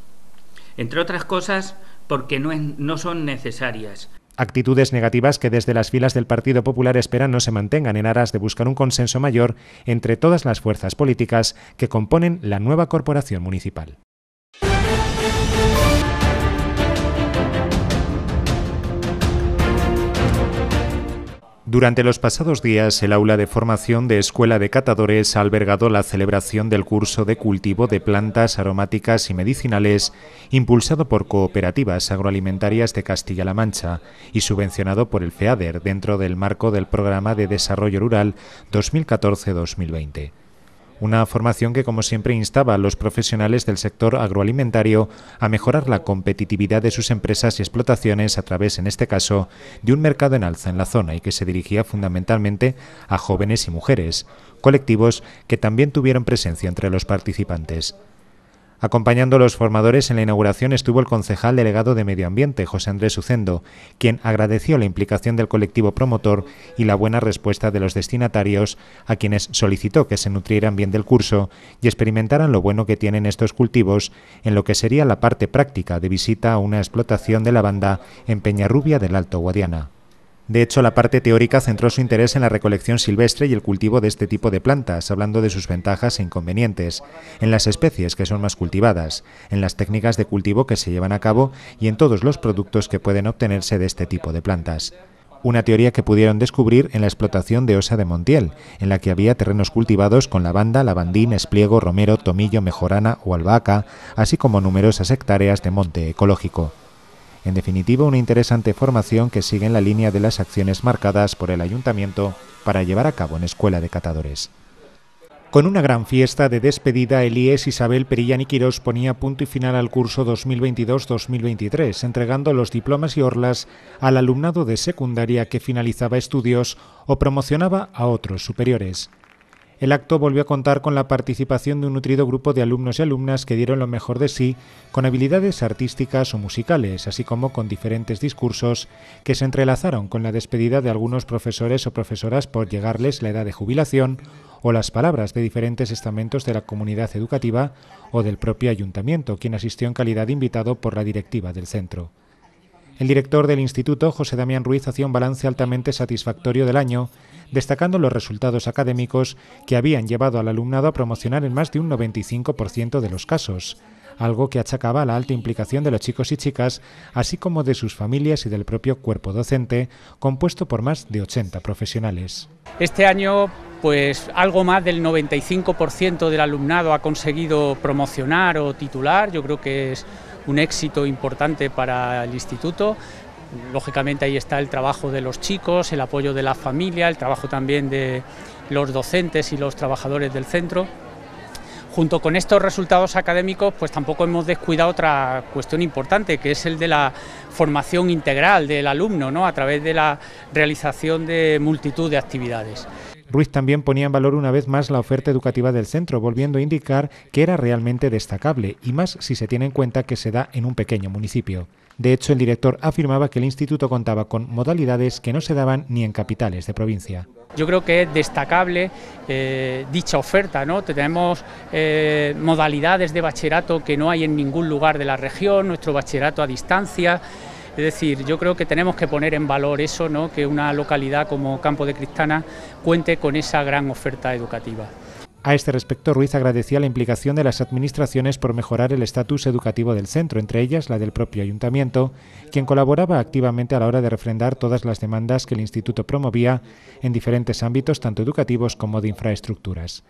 Entre otras cosas, porque no, son necesarias. Actitudes negativas que desde las filas del Partido Popular esperan no se mantengan en aras de buscar un consenso mayor entre todas las fuerzas políticas que componen la nueva corporación municipal. Durante los pasados días, el aula de formación de Escuela de Catadores ha albergado la celebración del curso de cultivo de plantas aromáticas y medicinales impulsado por cooperativas agroalimentarias de Castilla-La Mancha y subvencionado por el FEADER dentro del marco del Programa de Desarrollo Rural 2014-2020 una formación que como siempre instaba a los profesionales del sector agroalimentario a mejorar la competitividad de sus empresas y explotaciones a través, en este caso, de un mercado en alza en la zona y que se dirigía fundamentalmente a jóvenes y mujeres, colectivos que también tuvieron presencia entre los participantes. Acompañando a los formadores en la inauguración estuvo el concejal delegado de Medio Ambiente, José Andrés Ucendo, quien agradeció la implicación del colectivo promotor y la buena respuesta de los destinatarios, a quienes solicitó que se nutrieran bien del curso y experimentaran lo bueno que tienen estos cultivos en lo que sería la parte práctica de visita a una explotación de lavanda en Peñarrubia del Alto Guadiana. De hecho, la parte teórica centró su interés en la recolección silvestre y el cultivo de este tipo de plantas, hablando de sus ventajas e inconvenientes, en las especies que son más cultivadas, en las técnicas de cultivo que se llevan a cabo y en todos los productos que pueden obtenerse de este tipo de plantas una teoría que pudieron descubrir en la explotación de Osa de Montiel, en la que había terrenos cultivados con lavanda, lavandín, espliego, romero, tomillo, mejorana o albahaca, así como numerosas hectáreas de monte ecológico. En definitiva, una interesante formación que sigue en la línea de las acciones marcadas por el ayuntamiento para llevar a cabo en Escuela de Catadores. Con una gran fiesta de despedida, el Isabel Perillán y Quirós ponía punto y final al curso 2022-2023, entregando los diplomas y orlas al alumnado de secundaria que finalizaba estudios o promocionaba a otros superiores. El acto volvió a contar con la participación de un nutrido grupo de alumnos y alumnas que dieron lo mejor de sí con habilidades artísticas o musicales, así como con diferentes discursos que se entrelazaron con la despedida de algunos profesores o profesoras por llegarles la edad de jubilación o las palabras de diferentes estamentos de la comunidad educativa o del propio ayuntamiento, quien asistió en calidad de invitado por la directiva del centro. El director del instituto, José Damián Ruiz, hacía un balance altamente satisfactorio del año, destacando los resultados académicos que habían llevado al alumnado a promocionar en más de un 95% de los casos, algo que achacaba a la alta implicación de los chicos y chicas, así como de sus familias y del propio cuerpo docente, compuesto por más de 80 profesionales. Este año, pues algo más del 95% del alumnado ha conseguido promocionar o titular, yo creo que es un éxito importante para el instituto. Lógicamente ahí está el trabajo de los chicos, el apoyo de la familia, el trabajo también de los docentes y los trabajadores del centro junto con estos resultados académicos, pues tampoco hemos descuidado otra cuestión importante, que es el de la formación integral del alumno, ¿no? a través de la realización de multitud de actividades. Ruiz también ponía en valor una vez más la oferta educativa del centro, volviendo a indicar que era realmente destacable, y más si se tiene en cuenta que se da en un pequeño municipio. De hecho, el director afirmaba que el instituto contaba con modalidades que no se daban ni en capitales de provincia. Yo creo que es destacable eh, dicha oferta, ¿no? Tenemos eh, modalidades de bachillerato que no hay en ningún lugar de la región, nuestro bachillerato a distancia, es decir, yo creo que tenemos que poner en valor eso, ¿no? que una localidad como Campo de Cristana cuente con esa gran oferta educativa. A este respecto, Ruiz agradecía la implicación de las administraciones por mejorar el estatus educativo del centro, entre ellas la del propio ayuntamiento, quien colaboraba activamente a la hora de refrendar todas las demandas que el instituto promovía en diferentes ámbitos, tanto educativos como de infraestructuras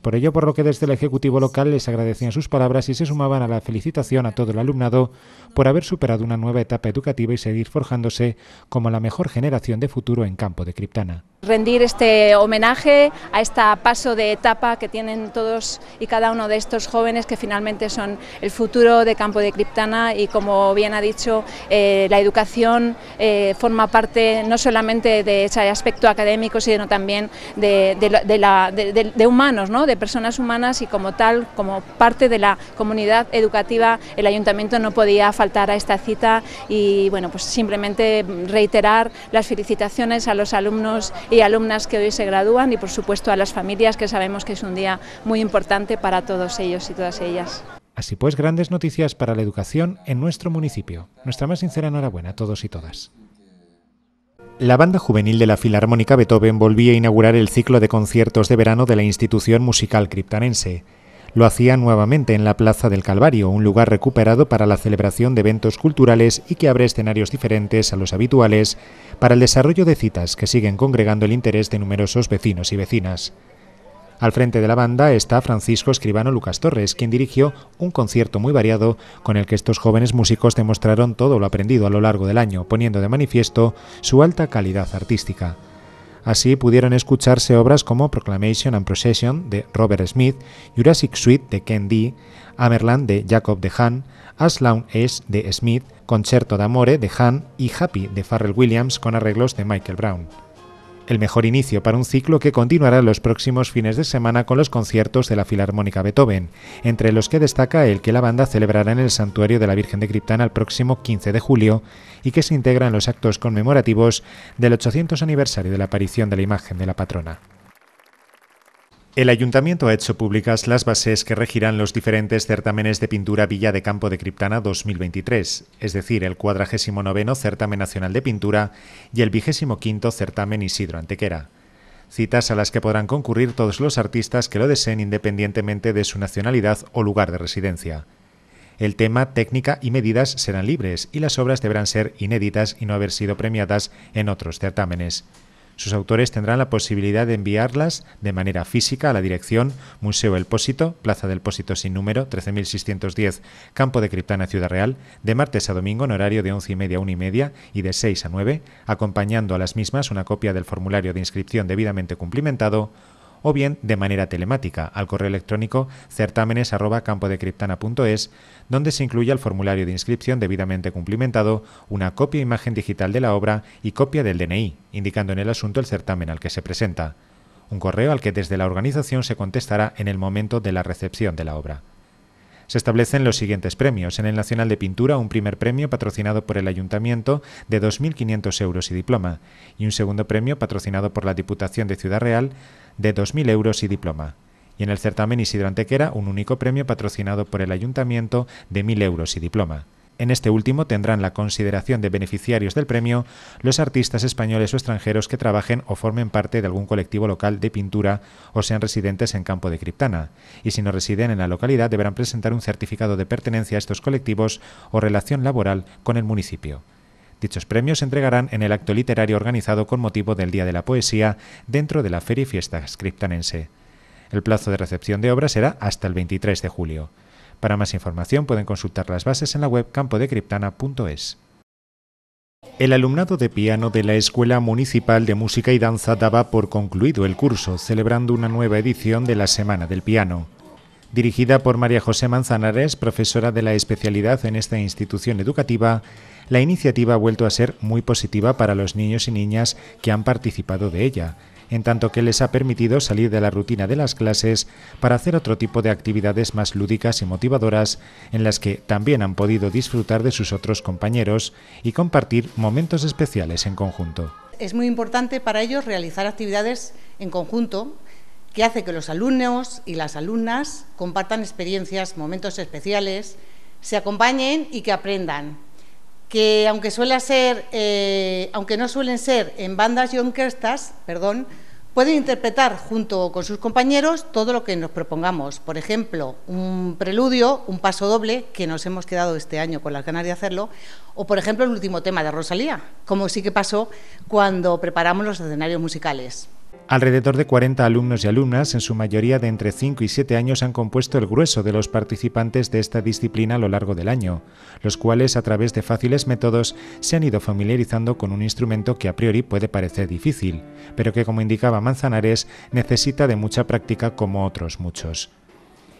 por ello por lo que desde el Ejecutivo local les agradecían sus palabras y se sumaban a la felicitación a todo el alumnado por haber superado una nueva etapa educativa y seguir forjándose como la mejor generación de futuro en campo de Criptana. Rendir este homenaje a este paso de etapa que tienen todos y cada uno de estos jóvenes que finalmente son el futuro de campo de Criptana y como bien ha dicho, eh, la educación eh, forma parte no solamente de ese aspecto académico, sino también de, de humanos, ¿no? de personas humanas y como tal, como parte de la comunidad educativa, el ayuntamiento no podía faltar a esta cita y bueno, pues simplemente reiterar las felicitaciones a los alumnos y alumnas que hoy se gradúan y por supuesto a las familias que sabemos que es un día muy importante para todos ellos y todas ellas. Así pues, grandes noticias para la educación en nuestro municipio. Nuestra más sincera enhorabuena a todos y todas la banda juvenil de la Filarmónica Beethoven volvía a inaugurar el ciclo de conciertos de verano de la institución musical criptanense. Lo hacía nuevamente en la Plaza del Calvario, un lugar recuperado para la celebración de eventos culturales y que abre escenarios diferentes a los habituales para el desarrollo de citas que siguen congregando el interés de numerosos vecinos y vecinas. Al frente de la banda está Francisco Escribano Lucas Torres, quien dirigió un concierto muy variado con el que estos jóvenes músicos demostraron todo lo aprendido a lo largo del año, poniendo de manifiesto su alta calidad artística. Así pudieron escucharse obras como Proclamation and Procession de Robert Smith, Jurassic Suite de Ken D, Amerland de Jacob de Hahn, As Long de Smith, Concerto d'Amore de Hahn y Happy de Farrell Williams con arreglos de Michael Brown el mejor inicio para un ciclo que continuará los próximos fines de semana con los conciertos de la Filarmónica Beethoven, entre los que destaca el que la banda celebrará en el Santuario de la Virgen de Criptana el próximo 15 de julio y que se integra en los actos conmemorativos del 800 aniversario de la aparición de la imagen de la patrona. El Ayuntamiento ha hecho públicas las bases que regirán los diferentes certámenes de pintura Villa de Campo de Criptana 2023, es decir, el 49 Certamen Nacional de Pintura y el 25 Certamen Isidro Antequera. Citas a las que podrán concurrir todos los artistas que lo deseen independientemente de su nacionalidad o lugar de residencia. El tema, técnica y medidas serán libres y las obras deberán ser inéditas y no haber sido premiadas en otros certámenes. Sus autores tendrán la posibilidad de enviarlas de manera física a la dirección Museo El Pósito, Plaza del Pósito sin número, 13.610, Campo de Criptana, Ciudad Real, de martes a domingo en horario de once y media a 1 y media y de 6 a 9, acompañando a las mismas una copia del formulario de inscripción debidamente cumplimentado o bien de manera telemática al correo electrónico certámenes.campodecriptana.es, donde se incluye el formulario de inscripción debidamente cumplimentado, una copia e imagen digital de la obra y copia del DNI, indicando en el asunto el certamen al que se presenta. Un correo al que desde la organización se contestará en el momento de la recepción de la obra. Se establecen los siguientes premios. En el Nacional de Pintura, un primer premio patrocinado por el Ayuntamiento de 2.500 euros y diploma, y un segundo premio patrocinado por la Diputación de Ciudad Real de 2.000 euros y diploma. Y en el certamen Isidro Antequera, un único premio patrocinado por el Ayuntamiento de 1.000 euros y diploma. En este último tendrán la consideración de beneficiarios del premio los artistas españoles o extranjeros que trabajen o formen parte de algún colectivo local de pintura o sean residentes en Campo de Criptana, y si no residen en la localidad deberán presentar un certificado de pertenencia a estos colectivos o relación laboral con el municipio. Dichos premios se entregarán en el acto literario organizado con motivo del Día de la Poesía dentro de la Feria y Fiestas Scriptanense. El plazo de recepción de obras será hasta el 23 de julio. Para más información pueden consultar las bases en la web campodecriptana.es. El alumnado de piano de la Escuela Municipal de Música y Danza daba por concluido el curso, celebrando una nueva edición de la Semana del Piano dirigida por María José Manzanares, profesora de la especialidad en esta institución educativa, la iniciativa ha vuelto a ser muy positiva para los niños y niñas que han participado de ella, en tanto que les ha permitido salir de la rutina de las clases para hacer otro tipo de actividades más lúdicas y motivadoras en las que también han podido disfrutar de sus otros compañeros y compartir momentos especiales en conjunto. Es muy importante para ellos realizar actividades en conjunto, que hace que los alumnos y las alumnas compartan experiencias, momentos especiales, se acompañen y que aprendan. Que aunque, ser, eh, aunque no suelen ser en bandas y perdón, pueden interpretar junto con sus compañeros todo lo que nos propongamos. Por ejemplo, un preludio, un paso doble, que nos hemos quedado este año con la ganas de hacerlo, o por ejemplo el último tema de Rosalía, como sí que pasó cuando preparamos los escenarios musicales. Alrededor de 40 alumnos y alumnas, en su mayoría de entre 5 y 7 años, han compuesto el grueso de los participantes de esta disciplina a lo largo del año, los cuales a través de fáciles métodos se han ido familiarizando con un instrumento que a priori puede parecer difícil, pero que como indicaba Manzanares necesita de mucha práctica como otros muchos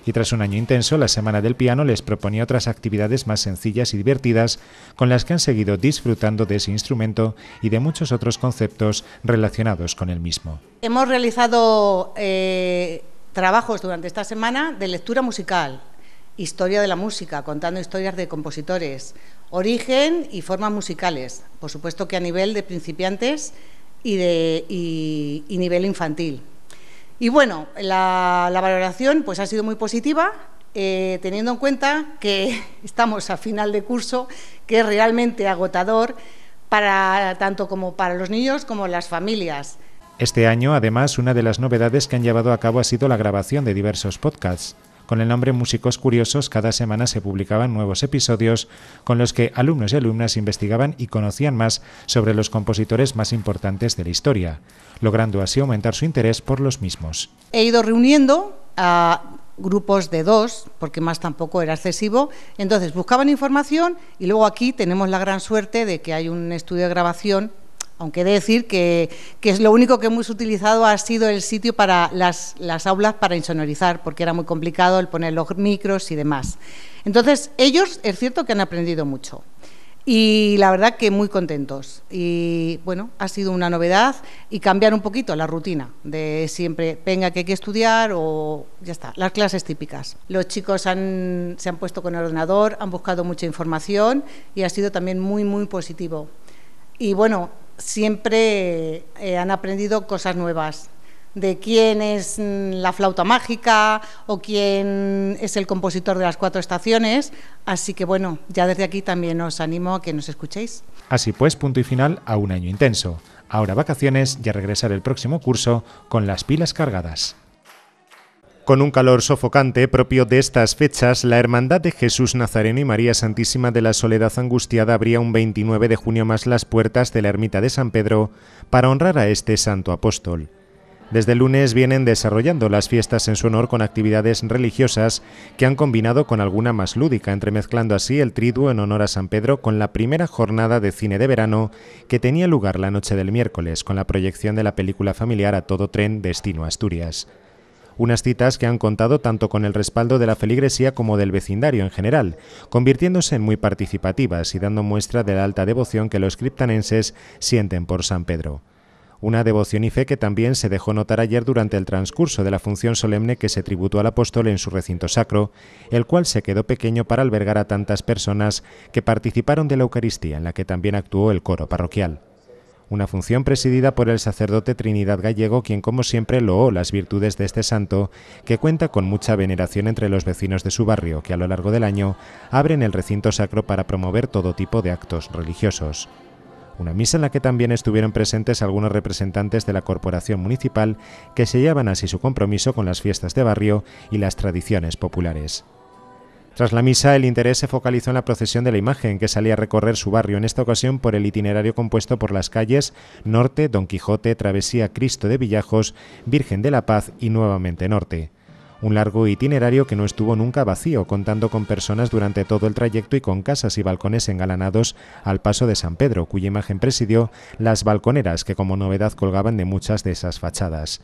y tras un año intenso, la Semana del Piano les proponía otras actividades más sencillas y divertidas con las que han seguido disfrutando de ese instrumento y de muchos otros conceptos relacionados con el mismo. Hemos realizado eh, trabajos durante esta semana de lectura musical, historia de la música, contando historias de compositores, origen y formas musicales, por supuesto que a nivel de principiantes y, de, y nivel infantil. Y bueno, la, valoración pues, ha sido muy positiva, eh, teniendo en cuenta que estamos a final de curso, que es realmente agotador para tanto como para los niños como las familias. Este año, además, una de las novedades que han llevado a cabo ha sido la grabación de diversos podcasts. Con el nombre Músicos Curiosos, cada semana se publicaban nuevos episodios con los que alumnos y alumnas investigaban y conocían más sobre los compositores más importantes de la historia, logrando así aumentar su interés por los mismos. He ido reuniendo a grupos de dos, porque más tampoco era excesivo. Entonces buscaban información y luego aquí tenemos la gran suerte de que hay un estudio de grabación aunque decir que, es lo único que hemos utilizado ha sido el sitio para las, aulas para insonorizar, porque era muy complicado el poner los micros y demás. Entonces, ellos es cierto que han aprendido mucho. Y la verdad que muy contentos. Y bueno, ha sido una novedad y cambiar un poquito la rutina de siempre, venga que hay que estudiar o ya está, las clases típicas. Los chicos se han puesto con el ordenador, han buscado mucha información y ha sido también muy, muy positivo. Y bueno, siempre eh, han aprendido cosas nuevas de quién es mm, la flauta mágica o quién es el compositor de las cuatro estaciones. Así que bueno, ya desde aquí también os animo a que nos escuchéis. Así pues, punto y final a un año intenso. Ahora vacaciones y a regresar el próximo curso con las pilas cargadas. Con un calor sofocante propio de estas fechas, la Hermandad de Jesús Nazareno y María Santísima de la Soledad Angustiada abría un 29 de junio más las puertas de la ermita de San Pedro para honrar a este santo apóstol. Desde el lunes vienen desarrollando las fiestas en su honor con actividades religiosas que han combinado con alguna más lúdica, entremezclando así el triduo en honor a San Pedro con la primera jornada de cine de verano que tenía lugar la noche del miércoles con la proyección de la película familiar A todo tren destino a Asturias unas citas que han contado tanto con el respaldo de la feligresía como del vecindario en general, convirtiéndose en muy participativas y dando muestra de la alta devoción que los criptanenses sienten por San Pedro. Una devoción y fe que también se dejó notar ayer durante el transcurso de la función solemne que se tributó al apóstol en su recinto sacro, el cual se quedó pequeño para albergar a tantas personas que participaron de la Eucaristía en la que también actuó el coro parroquial una función presidida por el sacerdote Trinidad Gallego, quien como siempre loó las virtudes de este santo, que cuenta con mucha veneración entre los vecinos de su barrio, que a lo largo del año abren el recinto sacro para promover todo tipo de actos religiosos. Una misa en la que también estuvieron presentes algunos representantes de la corporación municipal que sellaban así su compromiso con las fiestas de barrio y las tradiciones populares. Tras la misa, el interés se focalizó en la procesión de la imagen, que salía a recorrer su barrio, en esta ocasión por el itinerario compuesto por las calles Norte, Don Quijote, Travesía Cristo de Villajos, Virgen de la Paz y nuevamente Norte. Un largo itinerario que no estuvo nunca vacío, contando con personas durante todo el trayecto y con casas y balcones engalanados al paso de San Pedro, cuya imagen presidió las balconeras que como novedad colgaban de muchas de esas fachadas.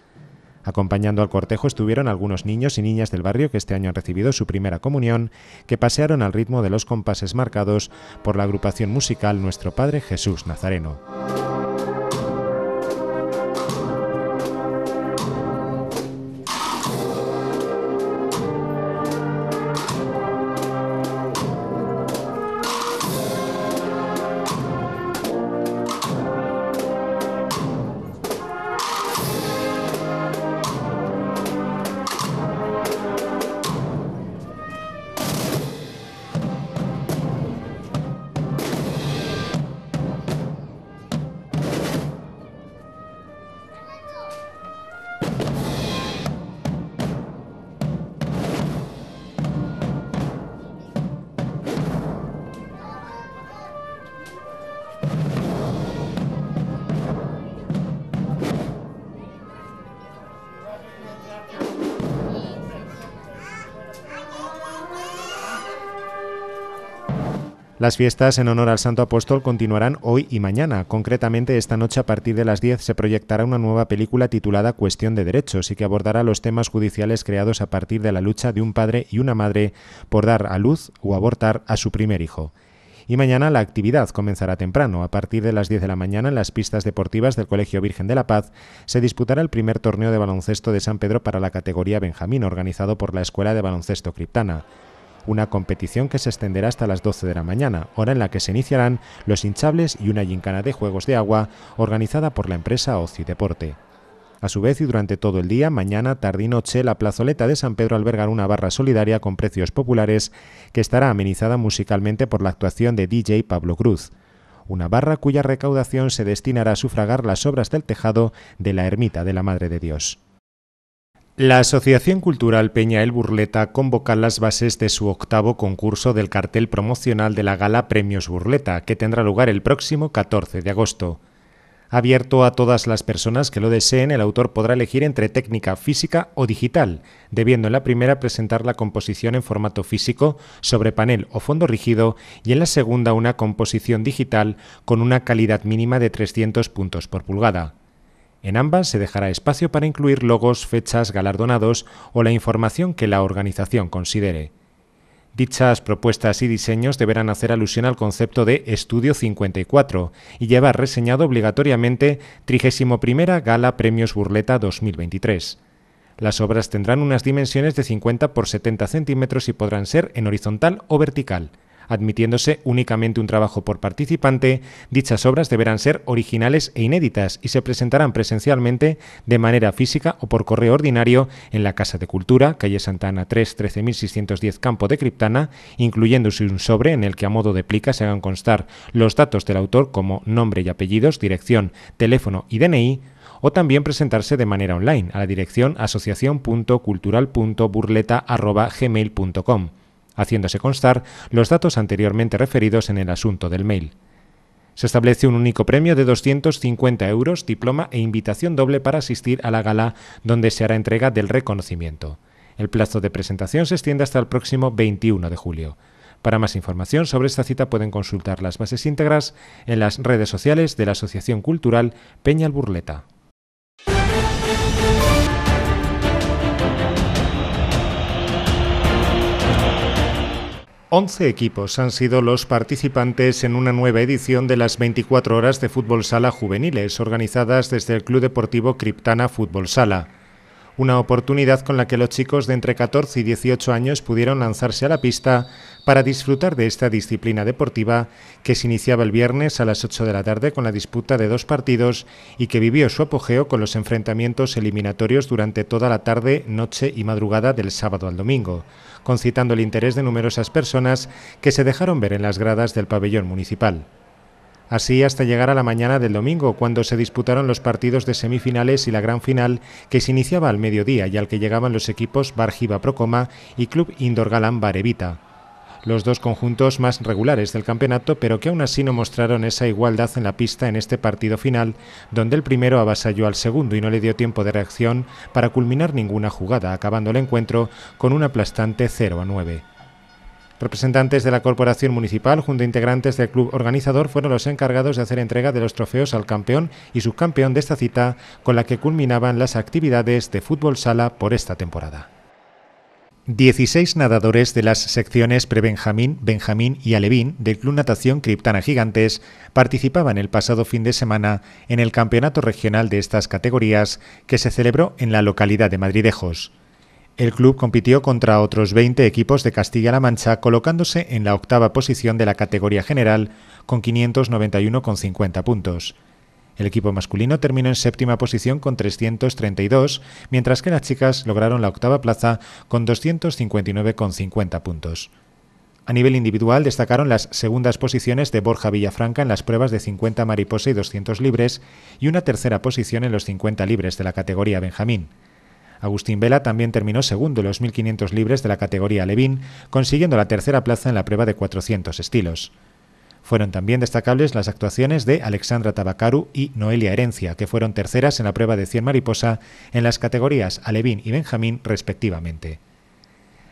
Acompañando al cortejo estuvieron algunos niños y niñas del barrio que este año han recibido su primera comunión, que pasearon al ritmo de los compases marcados por la agrupación musical Nuestro Padre Jesús Nazareno. Las fiestas en honor al Santo Apóstol continuarán hoy y mañana. Concretamente, esta noche a partir de las 10 se proyectará una nueva película titulada Cuestión de Derechos y que abordará los temas judiciales creados a partir de la lucha de un padre y una madre por dar a luz o abortar a su primer hijo. Y mañana la actividad comenzará temprano. A partir de las 10 de la mañana en las pistas deportivas del Colegio Virgen de la Paz se disputará el primer torneo de baloncesto de San Pedro para la categoría Benjamín organizado por la Escuela de Baloncesto Criptana una competición que se extenderá hasta las 12 de la mañana, hora en la que se iniciarán los hinchables y una gincana de juegos de agua organizada por la empresa Ocio Deporte. A su vez, y durante todo el día, mañana, tarde y noche, la plazoleta de San Pedro albergará una barra solidaria con precios populares que estará amenizada musicalmente por la actuación de DJ Pablo Cruz una barra cuya recaudación se destinará a sufragar las obras del tejado de la Ermita de la Madre de Dios. La Asociación Cultural Peña El Burleta convoca las bases de su octavo concurso del cartel promocional de la gala Premios Burleta, que tendrá lugar el próximo 14 de agosto. Abierto a todas las personas que lo deseen, el autor podrá elegir entre técnica física o digital, debiendo en la primera presentar la composición en formato físico, sobre panel o fondo rígido, y en la segunda una composición digital con una calidad mínima de 300 puntos por pulgada. En ambas se dejará espacio para incluir logos, fechas, galardonados o la información que la organización considere. Dichas propuestas y diseños deberán hacer alusión al concepto de Estudio 54 y llevar reseñado obligatoriamente 31 Gala Premios Burleta 2023. Las obras tendrán unas dimensiones de 50 por 70 centímetros y podrán ser en horizontal o vertical. Admitiéndose únicamente un trabajo por participante, dichas obras deberán ser originales e inéditas y se presentarán presencialmente de manera física o por correo ordinario en la Casa de Cultura, calle Santana 3, 13610 Campo de Criptana, incluyéndose un sobre en el que a modo de plica se hagan constar los datos del autor como nombre y apellidos, dirección, teléfono y DNI, o también presentarse de manera online a la dirección asociación.cultural.burleta.gmail.com haciéndose constar los datos anteriormente referidos en el asunto del mail. Se establece un único premio de 250 euros, diploma e invitación doble para asistir a la gala donde se hará entrega del reconocimiento. El plazo de presentación se extiende hasta el próximo 21 de julio. Para más información sobre esta cita pueden consultar las bases íntegras en las redes sociales de la Asociación Cultural Peña Burleta. 11 equipos han sido los participantes en una nueva edición de las 24 horas de fútbol sala juveniles organizadas desde el Club Deportivo Criptana Fútbol Sala una oportunidad con la que los chicos de entre 14 y 18 años pudieron lanzarse a la pista para disfrutar de esta disciplina deportiva que se iniciaba el viernes a las 8 de la tarde con la disputa de dos partidos y que vivió su apogeo con los enfrentamientos eliminatorios durante toda la tarde, noche y madrugada del sábado al domingo, concitando el interés de numerosas personas que se dejaron ver en las gradas del pabellón municipal así hasta llegar a la mañana del domingo, cuando se disputaron los partidos de semifinales y la gran final, que se iniciaba al mediodía y al que llegaban los equipos Barjiva Procoma y Club Indorgalan Barevita los dos conjuntos más regulares del campeonato, pero que aún así no mostraron esa igualdad en la pista en este partido final, donde el primero avasalló al segundo y no le dio tiempo de reacción para culminar ninguna jugada, acabando el encuentro con un aplastante 0 a 9. Representantes de la Corporación Municipal junto a integrantes del club organizador fueron los encargados de hacer entrega de los trofeos al campeón y subcampeón de esta cita, con la que culminaban las actividades de fútbol sala por esta temporada. 16 nadadores de las secciones Prebenjamín, Benjamín y Alevín del Club Natación Criptana Gigantes participaban el pasado fin de semana en el Campeonato Regional de estas categorías que se celebró en la localidad de Madridejos. El club compitió contra otros 20 equipos de Castilla-La Mancha, colocándose en la octava posición de la categoría general con 591,50 puntos. El equipo masculino terminó en séptima posición con 332, mientras que las chicas lograron la octava plaza con 259,50 puntos. A nivel individual destacaron las segundas posiciones de Borja Villafranca en las pruebas de 50 mariposa y 200 libres y una tercera posición en los 50 libres de la categoría Benjamín. Agustín Vela también terminó segundo en los 1.500 libres de la categoría Alevín, consiguiendo la tercera plaza en la prueba de 400 estilos. Fueron también destacables las actuaciones de Alexandra Tabacaru y Noelia Herencia, que fueron terceras en la prueba de 100 mariposa en las categorías Alevín y Benjamín respectivamente.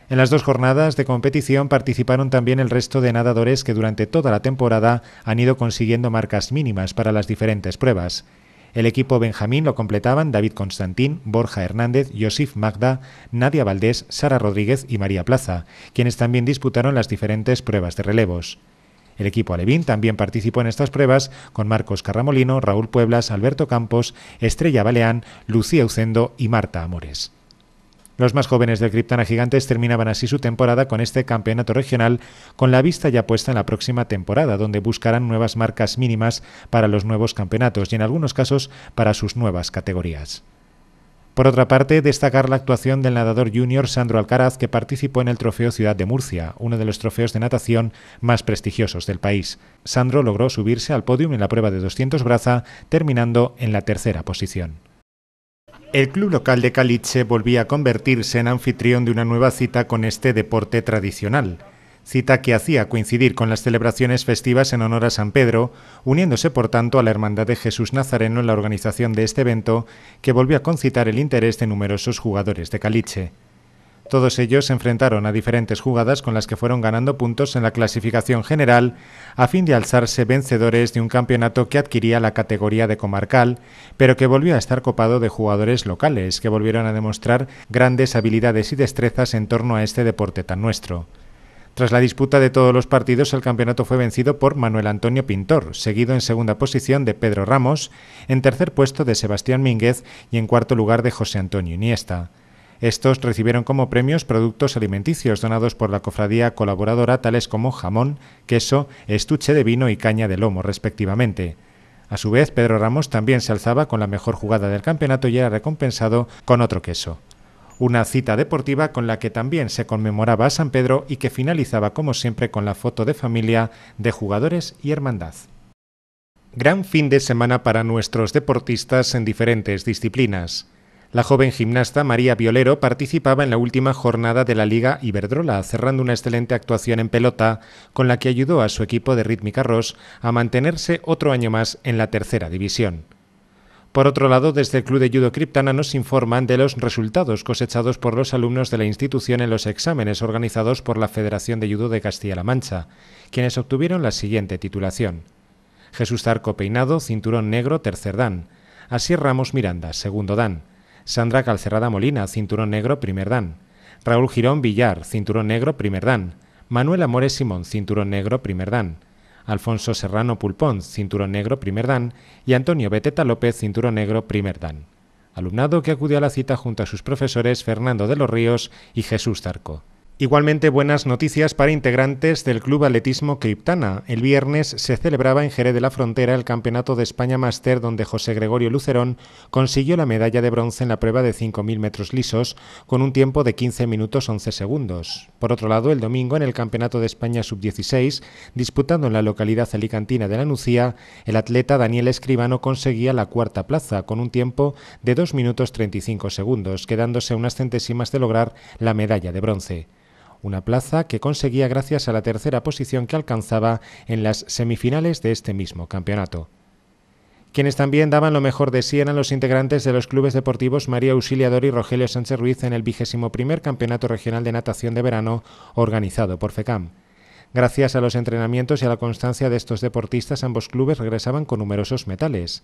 En las dos jornadas de competición participaron también el resto de nadadores que durante toda la temporada han ido consiguiendo marcas mínimas para las diferentes pruebas. El equipo Benjamín lo completaban David Constantín, Borja Hernández, Josif Magda, Nadia Valdés, Sara Rodríguez y María Plaza, quienes también disputaron las diferentes pruebas de relevos. El equipo alevín también participó en estas pruebas con Marcos Carramolino, Raúl Pueblas, Alberto Campos, Estrella Baleán, Lucía Eucendo y Marta Amores. Los más jóvenes del Criptana Gigantes terminaban así su temporada con este campeonato regional, con la vista ya puesta en la próxima temporada, donde buscarán nuevas marcas mínimas para los nuevos campeonatos y en algunos casos para sus nuevas categorías. Por otra parte, destacar la actuación del nadador junior Sandro Alcaraz, que participó en el Trofeo Ciudad de Murcia, uno de los trofeos de natación más prestigiosos del país. Sandro logró subirse al podio en la prueba de 200 braza, terminando en la tercera posición el club local de Caliche volvía a convertirse en anfitrión de una nueva cita con este deporte tradicional, cita que hacía coincidir con las celebraciones festivas en honor a San Pedro, uniéndose por tanto a la Hermandad de Jesús Nazareno en la organización de este evento, que volvió a concitar el interés de numerosos jugadores de Caliche. Todos ellos se enfrentaron a diferentes jugadas con las que fueron ganando puntos en la clasificación general a fin de alzarse vencedores de un campeonato que adquiría la categoría de comarcal, pero que volvió a estar copado de jugadores locales que volvieron a demostrar grandes habilidades y destrezas en torno a este deporte tan nuestro. Tras la disputa de todos los partidos, el campeonato fue vencido por Manuel Antonio Pintor, seguido en segunda posición de Pedro Ramos, en tercer puesto de Sebastián Mínguez y en cuarto lugar de José Antonio Iniesta. Estos recibieron como premios productos alimenticios donados por la cofradía colaboradora, tales como jamón, queso, estuche de vino y caña de lomo, respectivamente. A su vez, Pedro Ramos también se alzaba con la mejor jugada del campeonato y era recompensado con otro queso. Una cita deportiva con la que también se conmemoraba a San Pedro y que finalizaba como siempre con la foto de familia de jugadores y hermandad. Gran fin de semana para nuestros deportistas en diferentes disciplinas. La joven gimnasta María Violero participaba en la última jornada de la Liga Iberdrola, cerrando una excelente actuación en pelota, con la que ayudó a su equipo de Rítmica Ross a mantenerse otro año más en la tercera división. Por otro lado, desde el Club de Judo Criptana nos informan de los resultados cosechados por los alumnos de la institución en los exámenes organizados por la Federación de Judo de Castilla-La Mancha, quienes obtuvieron la siguiente titulación. Jesús Zarco Peinado, cinturón negro, tercer dan. Así Ramos Miranda, segundo dan. Sandra Calcerrada Molina, cinturón negro primer dan. Raúl Girón Villar, cinturón negro primer dan. Manuel Amores Simón, cinturón negro primer dan. Alfonso Serrano Pulpón, cinturón negro primer dan. Y Antonio Beteta López, cinturón negro primer dan. Alumnado que acudió a la cita junto a sus profesores Fernando de los Ríos y Jesús Zarco. Igualmente buenas noticias para integrantes del Club Atletismo Criptana. El viernes se celebraba en Jerez de la Frontera el Campeonato de España Master donde José Gregorio Lucerón consiguió la medalla de bronce en la prueba de 5.000 metros lisos con un tiempo de 15 minutos 11 segundos. Por otro lado, el domingo en el Campeonato de España Sub-16, disputado en la localidad alicantina de La Nucía, el atleta Daniel Escribano conseguía la cuarta plaza con un tiempo de 2 minutos 35 segundos, quedándose unas centésimas de lograr la medalla de bronce una plaza que conseguía gracias a la tercera posición que alcanzaba en las semifinales de este mismo campeonato. Quienes también daban lo mejor de sí eran los integrantes de los clubes deportivos María Auxiliador y Rogelio Sánchez Ruiz en el vigésimo primer Campeonato Regional de Natación de Verano organizado por FECAM. Gracias a los entrenamientos y a la constancia de estos deportistas, ambos clubes regresaban con numerosos metales.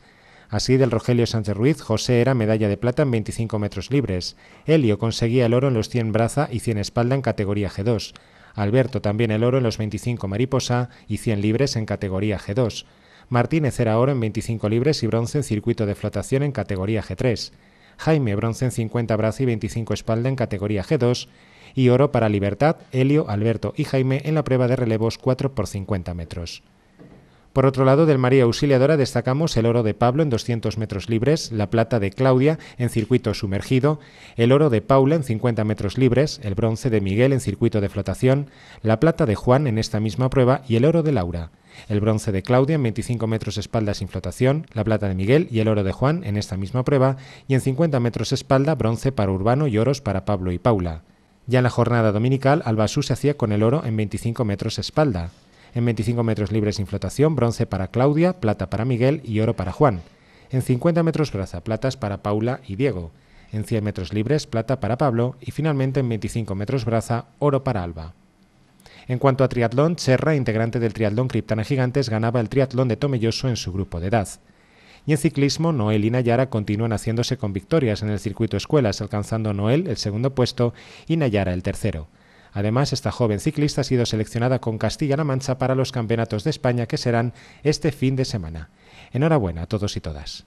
Así, del Rogelio Sánchez Ruiz, José era medalla de plata en 25 metros libres. Helio conseguía el oro en los 100 braza y 100 espalda en categoría G2. Alberto también el oro en los 25 mariposa y 100 libres en categoría G2. Martínez era oro en 25 libres y bronce en circuito de flotación en categoría G3. Jaime bronce en 50 braza y 25 espalda en categoría G2 y oro para Libertad, Helio, Alberto y Jaime en la prueba de relevos 4 por 50 metros. Por otro lado, del María Auxiliadora destacamos el oro de Pablo en 200 metros libres, la plata de Claudia en circuito sumergido, el oro de Paula en 50 metros libres, el bronce de Miguel en circuito de flotación, la plata de Juan en esta misma prueba y el oro de Laura. El bronce de Claudia en 25 metros espalda sin flotación, la plata de Miguel y el oro de Juan en esta misma prueba y en 50 metros espalda bronce para Urbano y oros para Pablo y Paula. Ya en la jornada dominical, Albasú se hacía con el oro en 25 metros espalda. En 25 metros libres sin flotación, bronce para Claudia, plata para Miguel y oro para Juan. En 50 metros braza, platas para Paula y Diego. En 100 metros libres, plata para Pablo y finalmente en 25 metros braza, oro para Alba. En cuanto a triatlón, Serra, integrante del triatlón Criptana Gigantes, ganaba el triatlón de Tomelloso en su grupo de edad. Y en ciclismo, Noel y Nayara continúan haciéndose con victorias en el circuito escuelas, alcanzando Noel el segundo puesto y Nayara el tercero. Además, esta joven ciclista ha sido seleccionada con Castilla-La Mancha para los campeonatos de España que serán este fin de semana. Enhorabuena a todos y todas.